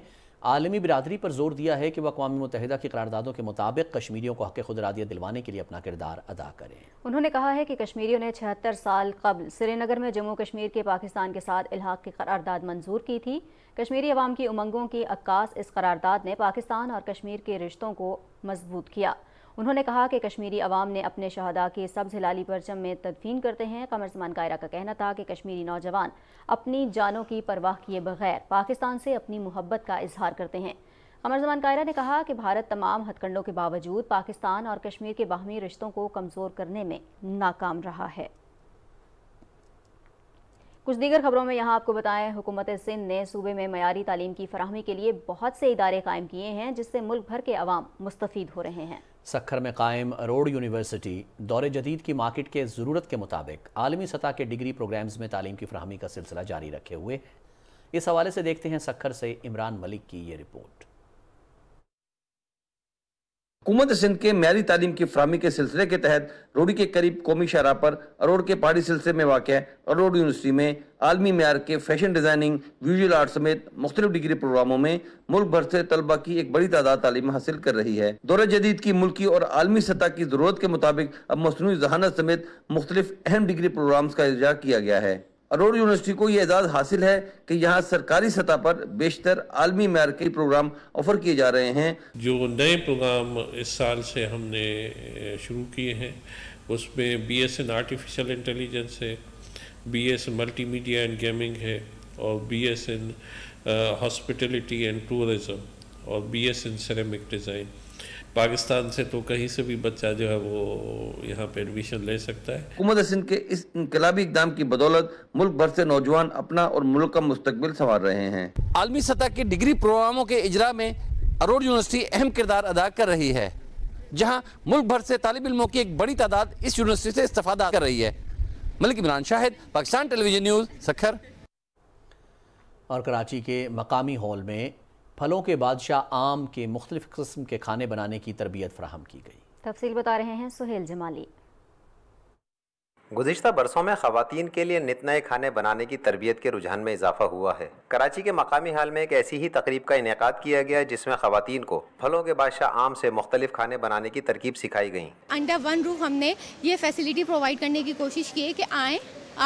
आलमी बरदरी पर जोर दिया है कि वह अवी मुतहदा की करारदादों के मुताबिक कश्मीरियों को हक खुदरादिया दिलवाने के लिए अपना किरदार अदा करें उन्होंने कहा है कि कश्मीरियों ने छिहत्तर साल कबल श्रीनगर में जम्मू कश्मीर के पाकिस्तान के साथ इलाक की करारदाद मंजूर की थी कश्मीरी अवाम की उमंगों की अक्का इस करारदाद ने पाकिस्तान और कश्मीर के रिश्तों को मजबूत किया उन्होंने कहा कि कश्मीरी अवाम ने अपने शहदा के सब्ज हिलाली परचम में तदफीन करते हैं कमर जमान कायरा का कहना था कि कश्मीरी नौजवान अपनी जानों की परवाह किए बगैर पाकिस्तान से अपनी मोहब्बत का इजहार करते हैं कमर जमान कायरा ने कहा कि भारत तमाम हथकंडों के बावजूद पाकिस्तान और कश्मीर के बाहमी रिश्तों को कमज़ोर करने में नाकाम रहा है कुछ दीगर खबरों में यहाँ आपको बताएं हुकूमत सिंध ने सूबे में मयारी तालीम की फरहमी के लिए बहुत से इदारे कायम किए हैं जिससे मुल्क भर के अवाम मुस्तफ़ हो रहे हैं सखर में कायम रोड यूनिवर्सिटी दौर जदीद की मार्केट के ज़रूरत के मुताबिक आलमी सतह के डिग्री प्रोग्राम्स में तालीम की फरहमी का सिलसिला जारी रखे हुए इस हवाले से देखते हैं सखर से इमरान मलिक की ये रिपोर्ट हुकूमत सिंध के म्यारी तालीम की फ्राहमी के सिलसिले के तहत रोडी के करीब कौमी शराह पर अरोड के पहाड़ी सिलसिले में वाक़ अरोड यूनिवर्सिटी में आलमी मैार के फैशन डिज़ाइनिंग विजुअल आर्ट समेत मुख्तु डिग्री प्रोग्रामों में मुल्क भर से तलबा की एक बड़ी तादाद तालीम हासिल कर रही है दौर जदीद की मुल्की और आलमी सतह की ज़रूरत के मुताबिक अब मसनू जहानत समेत मुख्तलिफ अहम डिग्री प्रोग्राम का इजरा किया गया है अरोड़ यूनिवर्सिटी को ये एजाज़ हासिल है कि यहाँ सरकारी सतह पर बेशतर आलमी मैार के प्रोग्राम ऑफर किए जा रहे हैं जो नए प्रोग्राम इस साल से हमने शुरू किए हैं उसमें B S N artificial intelligence है B S multimedia and gaming है और B S N hospitality and tourism और B S N ceramic design Pakistan से तो कहीं से भी बच्चा जो है वो यहाँ पे एडमिशन ले सकता है हुकूमत सिंध के इस इनकलाबी इकदाम की बदौलत मुल्क भर से नौजवान अपना और मुल्क का मुस्तबिल संवार रहे हैं आलमी सतह के डिग्री प्रोग्रामों के इजरा में अरोड यूनिवर्सिटी अहम किरदार अदा कर रही है जहाँ मुल्क भर से तालब इलमों की एक बड़ी तादाद इस यूनिवर्सिटी से इस्तफादा कर रही है मलिक इमरान शाहिद पाकिस्तान टेलीविजन न्यूज़ सखर और कराची के मकामी हॉल में फलों के बादशाह आम के मुख्तलिफ कस्म के खाने बनाने की तरबियत फ्राहम की गई तफसील बता रहे हैं सुहेल जमाली गुजशत बरसों में खातन के लिए नित नए खाने बनाने की तरबियत के रुझान में इजाफा हुआ है कराची के मकामी हाल में एक ऐसी ही तकरीब का इनका किया गया जिसमें खातन को फलों के बादशाह आम से मुख्तलिफ खाने बनाने की तरकीब सिखाई गई अंडर वन रूफ हमने ये फैसिलिटी प्रोवाइड करने की कोशिश की है कि आए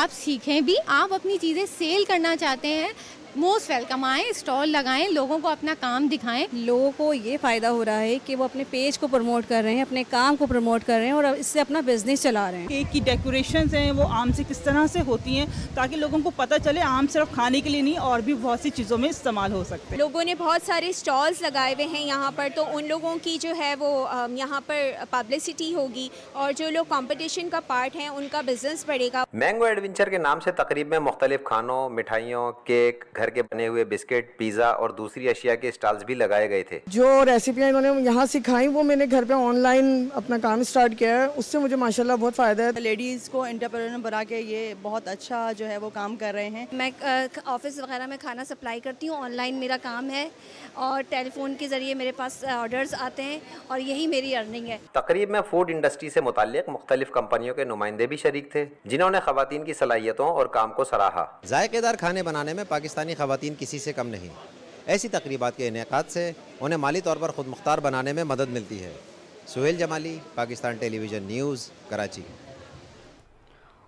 आप सीखें भी आप अपनी चीज़ें सेल करना चाहते हैं मोस्ट वेलकम आएँ स्टॉल लगाएं लोगों को अपना काम दिखाएं लोगों को ये फ़ायदा हो रहा है कि वो अपने पेज को प्रमोट कर रहे हैं अपने काम को प्रमोट कर रहे हैं और इससे अपना बिजनेस चला रहे हैं केक की डेकोरेशन हैं वो आम से किस तरह से होती हैं ताकि लोगों को पता चले आम सिर्फ खाने के लिए नहीं और भी बहुत सी चीज़ों में इस्तेमाल हो सकते हैं लोगों ने बहुत सारे स्टॉल्स लगाए हुए हैं यहाँ पर तो उन लोगों की जो है वो यहाँ पर पब्लिसिटी होगी और जो लोग कॉम्पिटिशन का पार्ट हैं उनका बिजनेस बढ़ेगा मैंगो एडवेंचर के नाम से तकरीब में मुख्तलिफ खानों मिठाइयों केक घर के बने हुए बिस्किट पिज्जा और दूसरी अशिया के स्टॉल्स भी लगाए गए थे जो रेसिपियाँ इन्होंने यहाँ सिखाई वो मैंने घर पे ऑनलाइन अपना काम स्टार्ट किया है उससे मुझे माशाल्लाह बहुत फायदा है लेडीज को एंटरप्रेनर बना के ये बहुत अच्छा जो है वो काम कर रहे हैं मैं ऑफिस वगैरह में खाना सप्लाई करती हूँ ऑनलाइन मेरा काम है और टेलीफोन के जरिए मेरे पास ऑर्डर आते हैं और यही मेरी अर्निंग है तकरीब में फूड इंडस्ट्री से मुतल मुख्तलिफ कंपनियों के नुमाइंदे भी शरीक थे जिन्होंने खातन की सलाहियतों और काम को सराहा जायकेदार खाने बनाने में पाकिस्तानी पाकिस्तानी खातन किसी से कम नहीं ऐसी तकरीबा के इनका से उन्हें माली तौर पर ख़ुद मुख्तार बनाने में मदद मिलती है सुहेल जमाली पाकिस्तान टेलीविज़न न्यूज़ कराची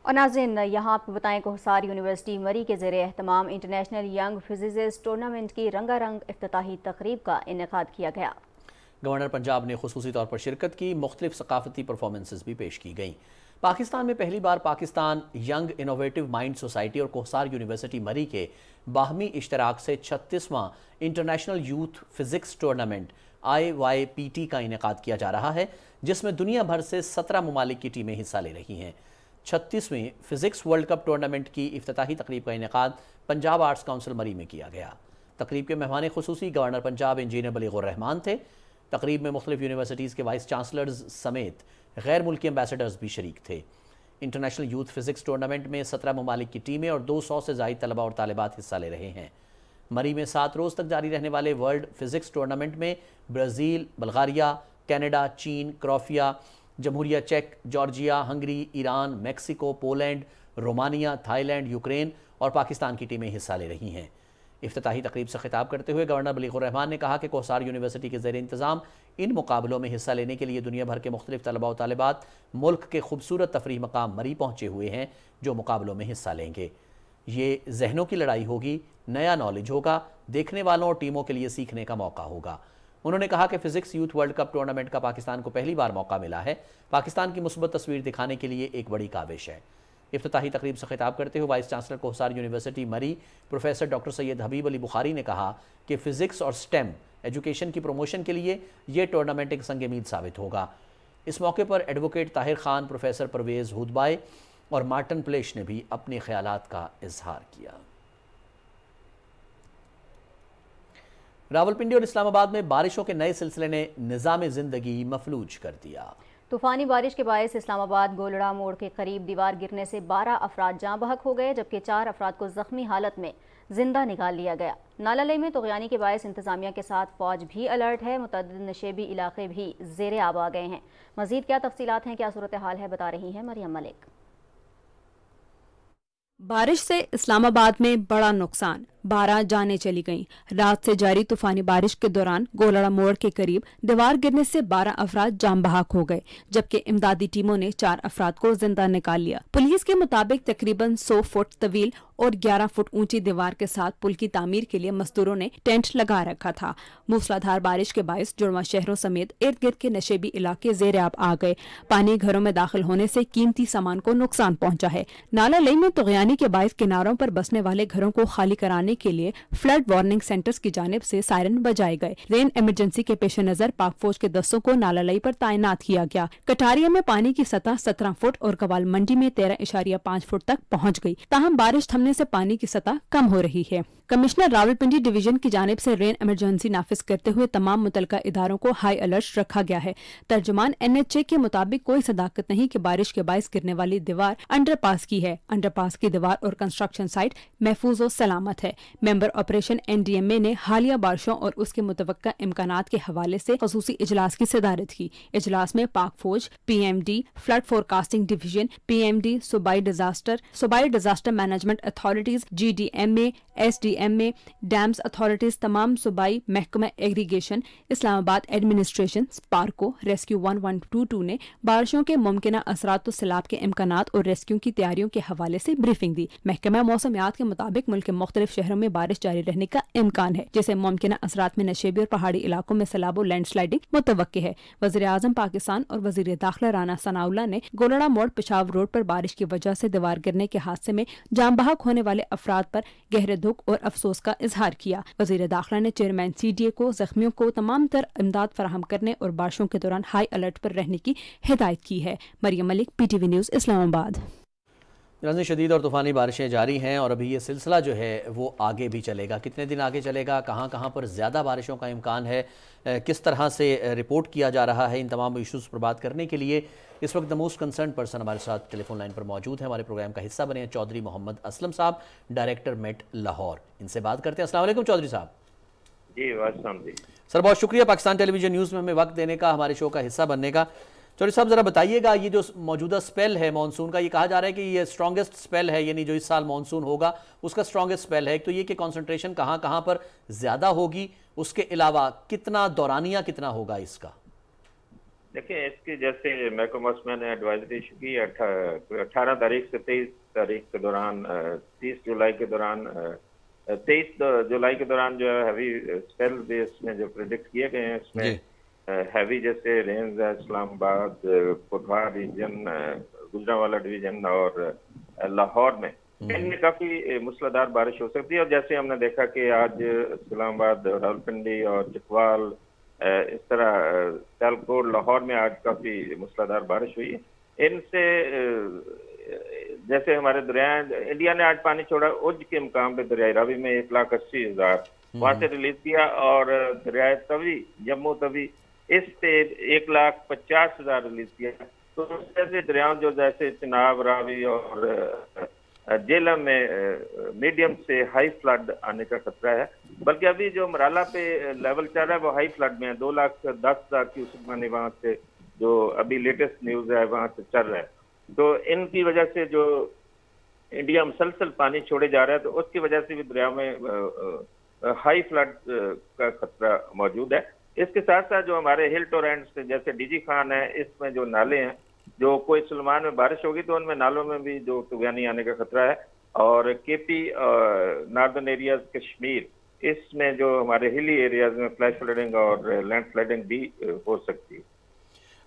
और नाजिन यहाँ आपको बताएं कोहसार यूनिवर्सिटी मरी के जेर अहतमाम इंटरनेशनल यंग फिजिजिस्ट टूर्नामेंट की रंगारंग अफ्ती तकरीब का इनका किया गया गवर्नर पंजाब ने खसूसी तौर पर शिरकत की मुख्तलिफ़ाफ़ती परफॉर्मेंसेज भी पेश की गई पाकिस्तान में पहली बार Pakistan young innovative mind society और कोहसार यूनिवर्सिटी मरी के बाहमी इश्तराक से छत्तीसवां international youth physics tournament I Y P T का इनका किया जा रहा है जिसमें दुनिया भर से सत्रह ममालिक की टीमें हिस्सा ले रही हैं छत्तीसवीं फ़िज़िक्स वर्ल्ड कप टूर्नामेंट की अफ्ताही तकरीब का इनका पंजाब आर्ट्स काउंसिल मरी में किया गया तकरीब के मेहमान खसूसी गवर्नर पंजाब इंजीनियर बलीगुर रहमान थे तकरीब में मुख्तु यूनिवर्सिटीज़ के वाइस चांसलर्स समेत गैर मुल्की एम्बेसडर्स भी शरीक थे इंटरनेशनल यूथ फिज़िक्स टूर्नामेंट में सत्रह ममालिक की टीमें और दो सौ से जायद तलबा और तालबात हिस्सा ले रहे हैं मरी में सात रोज़ तक जारी रहने वाले वर्ल्ड फिज़िक्स टूर्नामेंट में ब्राज़ील बल्गारिया कनाडा चीन क्रोफिया जमहूरिया चेक Georgia Hungary Iran Mexico Poland Romania Thailand Ukraine और पाकिस्तान की टीमें हिस्सा ले रही हैं अफ्ताही तकरीब से खिताब करते हुए गवर्नर रहमान ने कहा कि कोसार यूनिवर्सिटी के जेर इंतज़ाम इन मुकाबलों में हिस्सा लेने के लिए दुनिया भर के मुख्तलिफ तलबा और तलबात मुल्क के खूबसूरत तफरी मकाम मरी पहुँचे हुए हैं जो मुकाबलों में हिस्सा लेंगे ये जहनों की लड़ाई होगी नया नॉलेज होगा देखने वालों और टीमों के लिए सीखने का मौका होगा उन्होंने कहा कि physics youth world cup tournament का पाकिस्तान को पहली बार मौका मिला है पाकिस्तान की मुस्बत तस्वीर दिखाने के लिए एक बड़ी काविश है इफ्ताही तकरीब से खिताब करते हुए vice chancellor Kohsar university Murree professor doctor Syed Habib Ali Bukhari ने कहा कि फ़िज़िक्स और स्टेम एजुकेशन की प्रमोशन के लिए यह टूर्नामेंट एक संगमीद साबित होगा इस मौके पर एडवोकेट ताहिर खान प्रोफेसर परवेज़ हुदबाए और मार्टन प्लेश ने भी अपने ख्याल का इजहार किया रावलपिंडी और इस्लामाबाद में बारिशों के नए सिलसिले ने निज़ाम ज़िंदगी मफलूज कर दिया तूफानी बारिश के बायस इस्लामाबाद गोलड़ा मोड़ के करीब दीवार गिरने से 12 अफराद जाँ बहक हो गए जबकि चार अफराद को जख्मी हालत में जिंदा निकाल लिया गया नालाले में तोगयानी के बायस इंतजामिया के साथ फौज भी अलर्ट है मुतद नशेबी इलाके भी जेर आब आ गए हैं मजीद क्या तफसीत हैं क्या सूरत हाल है बता रही हैं मरियम मलिक बारिश से इस्लामाबाद में बड़ा नुकसान बारह जाने चली गईं। रात से जारी तूफानी बारिश के दौरान गोलाड़ा मोड़ के करीब दीवार गिरने से बारह अफराद जाम बहाक हो गए जबकि इमदादी टीमों ने चार अफराद को जिंदा निकाल लिया पुलिस के मुताबिक तकरीबन सौ फुट तवील और 11 फुट ऊंची दीवार के साथ पुल की तामीर के लिए मजदूरों ने टेंट लगा रखा था मूसलाधार बारिश के बायस जुड़वा शहरों समेत इर्द गिर्द के नशेबी इलाके जेर आब आ गए पानी घरों में दाखिल होने से कीमती सामान को नुकसान पहुंचा है नाला लई में तुगयानी के बायस किनारों पर बसने वाले घरों को खाली कराने करने के लिए फ्लड वार्निंग सेंटर्स की जानब से सायरन बजाए गए रेन इमरजेंसी के पेश नजर पाक फौज के दस्तों को नालालई पर तैनात किया गया कटारिया में पानी की सतह सत्रह फुट और कवाल मंडी में तेरह इशारिया पाँच फुट तक पहुँच गयी ताहम बारिश थमने ऐसी पानी की सतह कम हो रही है कमिश्नर रावलपिंडी डिवीजन की जानब से रेन इमरजेंसी नाफिज करते हुए तमाम मुतलका इधारों को हाई अलर्ट रखा गया है तर्जमान एन एच ए के मुताबिक कोई सदाकत नहीं की बारिश के बायस गिरने वाली दीवार अंडर पास की है अंडर पास की दीवार और कंस्ट्रक्शन साइट महफूज और सलामत है member operation N D M A ने हालिया बारिशों और उसके मुतव इम्कान के हवाले ऐसी खसूसी इजलास की सदारत की इजलास में पाक फौज P M D flood forecasting division P M D सूबाई डिजास्टर सूबाई disaster management authorities G D M A S D DM में डैम्स अथॉरिटीज तमाम सूबाई महकमा एग्रीगेशन इस्लामाबाद एडमिनिस्ट्रेशन पार्को rescue one one two two ने बारिशों के मुमकिन असरा तो सैलाब के इम्कान और रेस्क्यू की तैयारियों के हवाले ऐसी ब्रीफिंग दी महकमा मौसमियात के मुताबिक मुल्क के मुख्तलिफ शहरों में बारिश जारी रहने का इम्कान है जिसे मुमकिन असरा में नशेबी और पहाड़ी इलाकों में सैलाब और लैंड स्लाइडिंग मुतव है वजीर अजम पाकिस्तान और वजीर दाखिला राना सनाउल्ला ने गोलड़ा मोड़ पिछाव रोड आरोप बारिश की वजह ऐसी दीवार गिरने के हादसे में जाम बहक होने वाले अफराद आरोप गहरे दुख और अफसोस का इजहार किया वजीर दाखिला ने चेयरमैन सी डी ए को जख्मियों को तमाम तर इमदाद फराहम करने और बारिशों के दौरान हाई अलर्ट पर रहने की हिदायत की है Maryam Malik P T V news Islamabad चुनाव शदीद और तूफ़ानी बारिशें जारी हैं और अभी ये सिलसिला जो है वो आगे भी चलेगा कितने दिन आगे चलेगा कहाँ कहाँ पर ज़्यादा बारिशों का इम्कान है किस तरह से रिपोर्ट किया जा रहा है इन तमाम इश्यूज़ पर बात करने के लिए इस वक्त द मोस्ट कंसर्न पर्सन हमारे साथ टेलीफोन लाइन पर मौजूद है हमारे प्रोग्राम का हिस्सा बने हैं चौधरी मोहम्मद असलम साहब डायरेक्टर मेट लाहौर इनसे बात करते हैं असल चौधरी साहब जी वास्तव जी सर बहुत शुक्रिया पाकिस्तान टेलीविजन न्यूज़ में हमें वक्त देने का हमारे शो का हिस्सा बनने का चौरी साहब जरा बताइएगा ये जो मौजूदा स्पेल है मानसून का ये कहा जा रहा है कि ये स्ट्रांगेस्ट स्पेल है यानी जो इस साल मानसून होगा उसका स्ट्रांगेस्ट स्पेल है तो ये कि कॉन्सेंट्रेशन कहाँ कहाँ पर ज़्यादा होगी उसके अलावा कितना दौरानिया कितना होगा इसका देखिए इसके जैसे महकमस मैंने एडवाइजरी इशू की अठारह तारीख से तेईस तारीख के दौरान तीस जुलाई के दौरान तेईस जुलाई के दौरान जो है हैवी स्पेल भी इसमें जो प्रिडिक्ट किए गए हैं उसमें हैवी जैसे रेंज है इस्लामाबाद कोटवार रीजन गुजरावाला डिवीजन और लाहौर में हम्म। इनमें काफी मूसलाधार बारिश हो सकती है और जैसे हमने देखा कि आज इस्लामाबाद रावलपिंडी और चकवाल इस तरह सैलकोट लाहौर में आज काफी मूसलाधार बारिश हुई है इनसे जैसे हमारे दरिया इंडिया ने आज पानी छोड़ा उज के मुकाम पे दरियाई रवि में एक लाख अस्सी हजार हम्म। वहां से रिलीज किया और दरियाए तवी जम्मू तवी इससे एक लाख पचास हजार रिलीज किया तो जैसे दरियाओं जो जैसे चिनाब रावी और जेलम में मीडियम से हाई फ्लड आने का खतरा है बल्कि अभी जो मराला पे लेवल चल रहा है वो हाई फ्लड में है दो लाख दस हजार क्यूसिक माने वहाँ से जो अभी लेटेस्ट न्यूज है वहाँ से चल रहा है तो इनकी वजह से जो इंडिया मुसलसल पानी छोड़े जा रहा है तो उसकी वजह से भी दरिया में हाई फ्लड का खतरा मौजूद है इसके साथ साथ जो हमारे हिल टोरेंट्स जैसे डीजी खान है इसमें जो नाले हैं जो कोई सुलमान में बारिश होगी तो उनमें नालों में भी जो तुगानी आने का खतरा है और केपी नॉर्दर्न एरियाज कश्मीर इसमें जो हमारे हिली एरियाज में फ्लैश फ्लडिंग और लैंड फ्लडिंग भी हो सकती है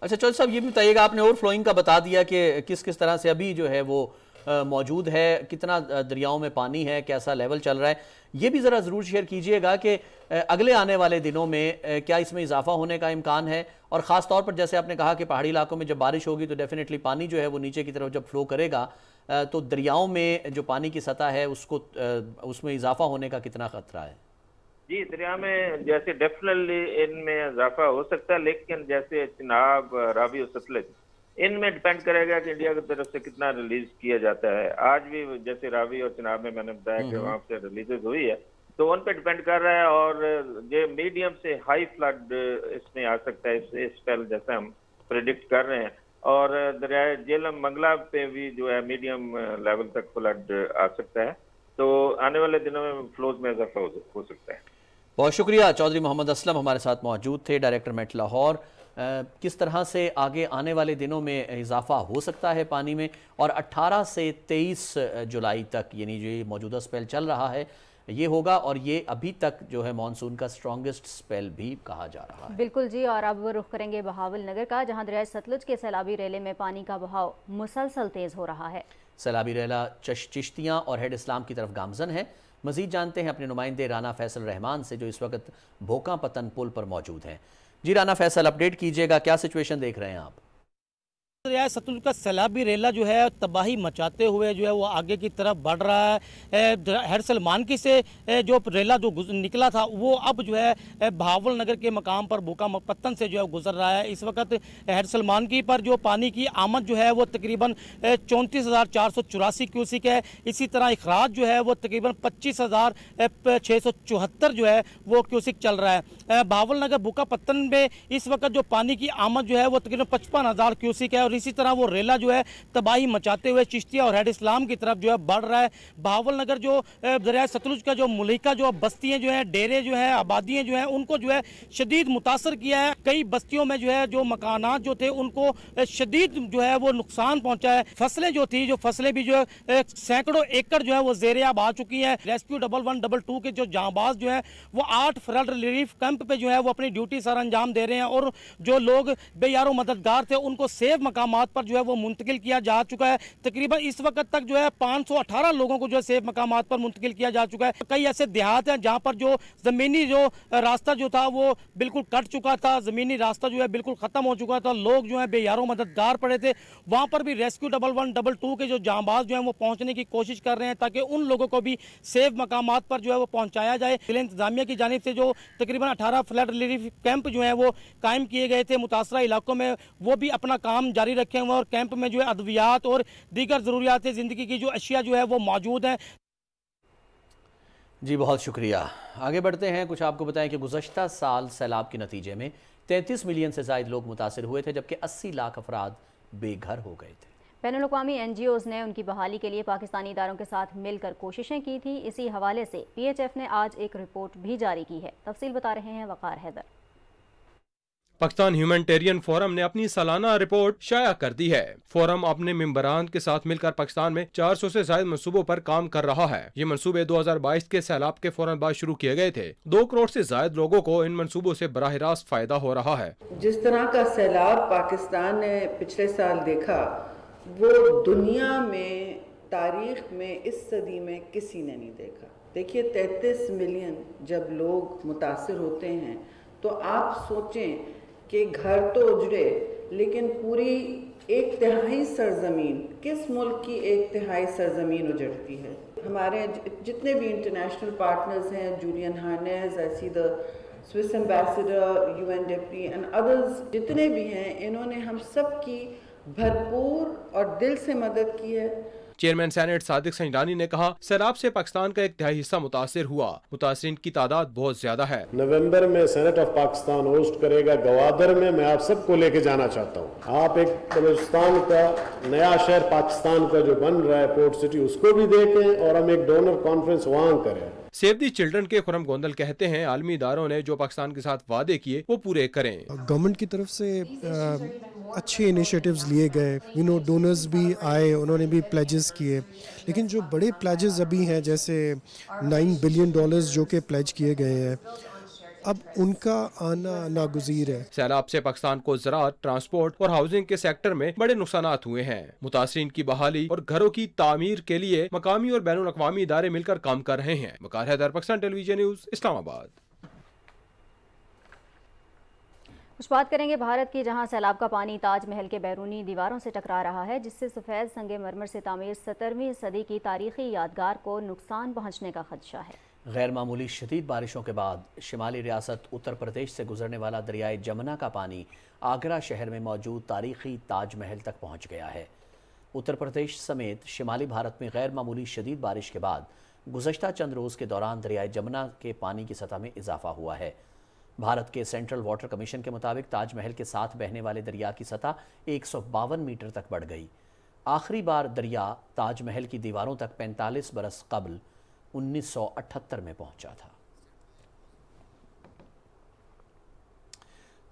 अच्छा चौधरी साहब ये भी बताइएगा आपने ओवर फ्लोइंग का बता दिया कि किस किस तरह से अभी जो है वो मौजूद है कितना दरियाओं में पानी है कैसा लेवल चल रहा है ये भी ज़रा ज़रूर शेयर कीजिएगा कि अगले आने वाले दिनों में क्या इसमें इजाफा होने का इम्कान है और ख़ास तौर पर जैसे आपने कहा कि पहाड़ी इलाकों में जब बारिश होगी तो डेफिनेटली पानी जो है वो नीचे की तरफ जब फ्लो करेगा तो दरियाओं में जो पानी की सतह है उसको उसमें इजाफा होने का कितना खतरा है जी दरिया में जैसे डेफिनेटली इनमें इजाफा हो सकता है लेकिन जैसे चिनाब रावी और सतलज इनमें डिपेंड करेगा कि इंडिया की तरफ से कितना रिलीज किया जाता है आज भी जैसे रावी और चिनाब में मैंने बताया कि हम्म। वहाँ से रिलीजेज हुई है तो उन पर डिपेंड कर रहा है और ये मीडियम से हाई फ्लड इसमें आ सकता है इस, इस जैसे हम प्रिडिक्ट कर रहे हैं और दरिया जेलम मंगला पे भी जो है मीडियम लेवल तक फ्लड आ सकता है तो आने वाले दिनों में फ्लोज में इजाफा हो सकता है बहुत शुक्रिया चौधरी मोहम्मद असलम हमारे साथ मौजूद थे डायरेक्टर मेट लाहौर किस तरह से आगे आने वाले दिनों में इजाफा हो सकता है पानी में और 18 से 23 जुलाई तक यानी जो मौजूदा स्पेल चल रहा है ये होगा और ये अभी तक जो है मानसून का स्ट्रॉन्गेस्ट स्पेल भी कहा जा रहा है बिल्कुल जी और अब रुख करेंगे बहावल नगर का जहां दरिया सतलुज के सैलाबी रेले में पानी का बहाव मुसलसल तेज हो रहा है सैलाबी रेला चश चिश्तियाँ और हेड इस्लाम की तरफ गामजन है मजीद जानते हैं अपने नुमाइंदे राना फैसल रहमान से जो इस वक्त भोका पतन पुल पर मौजूद हैं जी राना फैसल अपडेट कीजिएगा क्या सिचुएशन देख रहे हैं आप तरह तो सतुल का सैलाबी रेला जो है तबाही मचाते हुए जो है वो आगे की तरफ बढ़ रहा है हर सलमान की से जो रेला जो निकला था वो अब जो है भावल नगर के मकाम पर भूखा पत्तन से जो है गुजर रहा है इस वक्त हर सलमान की पर जो पानी की आमद जो है वो तकरीबन चौंतीस हज़ार चार सौ चौरासी क्यूसिक है इसी तरह अखराज जो है वो तकरीबन पच्चीस हज़ार छः सौ चौहत्तर जो है वो क्यूसिक चल रहा है भावल नगर भूखा पत्तन में इस वक्त जो पानी की आमद जो है वो तकरीबन पचपन हज़ार क्यूसिक है और इसी तरह वो रेला जो है तबाही मचाते हुए चिश्तिया और हेड इस्लाम की तरफ जो है बढ़ रहा है बहावल नगर जो दरिया सतलुज का जो मलिका जो बस्तियाँ जो है डेरे जो हैं आबादियाँ जो हैं उनको जो है शदीद मुतासर किया है कई बस्तियों में जो है जो मकान जो थे उनको शदीद जो है वो नुकसान पहुँचा है फसलें जो थी जो फसलें भी जो है सैकड़ों एकड़ जो है वो आब आ चुकी हैं rescue double one double two के जो जांबाज जो है वो आठ फ्लड रिलीफ कैंप पे जो है वो अपनी ड्यूटी सर अंजाम दे रहे हैं और जो लोग बेयारों मददगार थे उनको सेफ मकान मकाम पर जो है वो मुंतकिल किया जा चुका है तकरीबन इस वक्त तक जो है अठारह लोगों को जो है सेफ मकाम पर मुंतकिल किया जा चुका है कई ऐसे देहात हैं जहाँ पर जो ज़मीनी जो रास्ता जो था वो बिल्कुल कट चुका था ज़मीनी रास्ता जो है बिल्कुल ख़त्म हो चुका था लोग जो है बेयारों मददगार पड़े थे वहाँ पर भी rescue double one double two के जो जांबाज जो है वो पहुँचने की कोशिश कर रहे हैं ताकि उन लोगों को भी सेफ मकाम पर जो है वो पहुँचाया जाए जिले इंतजामिया की जानब से जो तकरीबन अठारह फ्लड रिलीफ कैंप जो है वो कायम किए गए थे मुतासर इलाकों में वो भी अपना काम जारी जारी रखे हुए हैं और कैंप में जो है अद्वियात और दीगर ज़रूरियात ज़िंदगी की जो अशिया जो है वो मौजूद हैं जी बहुत शुक्रिया आगे बढ़ते हैं कुछ आपको बताएं कि गुजशत साल सैलाब के नतीजे में 33 मिलियन से ज्यादा लोग मुतासर हुए थे जबकि 80 लाख अफराद बेघर हो गए थे बैन अवी एन जी ओज़ ने उनकी बहाली के लिए पाकिस्तानी इदारों के साथ मिलकर कोशिशें की थी इसी हवाले से पी एच एफ ने आज एक रिपोर्ट भी जारी की है तफसील बता रहे हैं वक़ार हैदर पाकिस्तान ह्यूमेटेरियन फोरम ने अपनी सालाना रिपोर्ट शाया कर दी है फोरम अपने मेम्बरान के साथ मिलकर पाकिस्तान में 400 से ज्यादा मनसूबों पर काम कर रहा है ये मनसूबे 2022 के सैलाब के फौरन बाद शुरू किए गए थे दो करोड़ से ज्यादा लोगों को इन मनसूबों से बरह रास्त फायदा हो रहा है जिस तरह का सैलाब पाकिस्तान ने पिछले साल देखा वो दुनिया में तारीख में इस सदी में किसी ने नहीं देखा देखिए तैतीस मिलियन जब लोग मुतासर होते हैं तो आप सोचें कि घर तो उजड़े लेकिन पूरी एक तिहाई सरजमीन किस मुल्क की एक तिहाई सरजमीन उजड़ती है हमारे जितने भी इंटरनेशनल पार्टनर्स हैं जूलियन हार्नेस ऐसी the Swiss ambassador U N deputy and others जितने भी हैं इन्होंने हम सब की भरपूर और दिल से मदद की है चेयरमैन सैनेट सादिक सजरानी ने कहा सैलाब ऐसी पाकिस्तान का एक तिहाई हिस्सा मुतासर हुआ मुतासरी की तादाद बहुत ज्यादा है नवम्बर में सेनेट ऑफ पाकिस्तान होस्ट करेगा गवादर में मैं आप सबको लेके जाना चाहता हूँ आप एक बलोचिस्तान का नया शहर पाकिस्तान का जो बन रहा है पोर्ट सिटी उसको भी देखें और हम एक डोनर कॉन्फ्रेंस वहाँ करें सेव दी चिल्ड्रन के खुरम गोंदल कहते हैं आलमी इदारों ने जो पाकिस्तान के साथ वादे किए वो पूरे करें गवर्नमेंट की तरफ से आ, अच्छे इनिशिएटिव्स लिए गए यू नो डोनर्स भी आए उन्होंने भी प्लेजेस किए लेकिन जो बड़े प्लेजेस अभी हैं जैसे नाइन बिलियन डॉलर्स जो कि प्लेज किए गए हैं अब उनका आना नागुजीर है सैलाब से पाकिस्तान को ज़रात ट्रांसपोर्ट और हाउसिंग के सेक्टर में बड़े नुकसान हुए हैं मुतासरीन की बहाली और घरों की तमीर के लिए मकामी और बैन अवी इदारे मिलकर काम कर रहे हैं मकार हैदर पाकिस्तान टेलीविजन न्यूज़ इस्लामाबाद कुछ बात करेंगे भारत की जहां सैलाब का पानी ताजमहल के बैरूनी दीवारों से टकरा रहा है जिससे सफ़ेद संग मरमर से तामीर सत्तरवीं सदी की तारीखी यादगार को नुकसान पहुंचने का खदशा है गैर मामूली शदीद बारिशों के बाद शिमाली रियासत उत्तर प्रदेश से गुजरने वाला दरियाए जमुना का पानी आगरा शहर में मौजूद तारीखी ताजमहल तक पहुँच गया है उत्तर प्रदेश समेत शिमाली भारत में गैर मामूली शदीद बारिश के बाद गुजशत चंद रोज़ के दौरान दरियाए जमुना के पानी की सतह में इजाफा हुआ है भारत के सेंट्रल वाटर कमीशन के मुताबिक ताजमहल के साथ बहने वाले दरिया की सतह एक सौ बावन मीटर तक बढ़ गई आखिरी बार दरिया ताजमहल की दीवारों तक पैंतालीस बरस कबल 1978 में पहुंचा था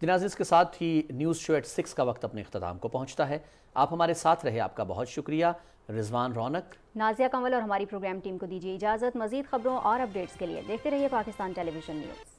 दिनाज इसके साथ ही न्यूज़ शो एट सिक्स का वक्त अपने अख्ताम को पहुंचता है आप हमारे साथ रहे आपका बहुत शुक्रिया रिजवान रौनक नाजिया कंवल और हमारी प्रोग्राम टीम को दीजिए इजाज़त मजीद खबरों और अपडेट्स के लिए देखते रहिए पाकिस्तान टेलीविजन न्यूज़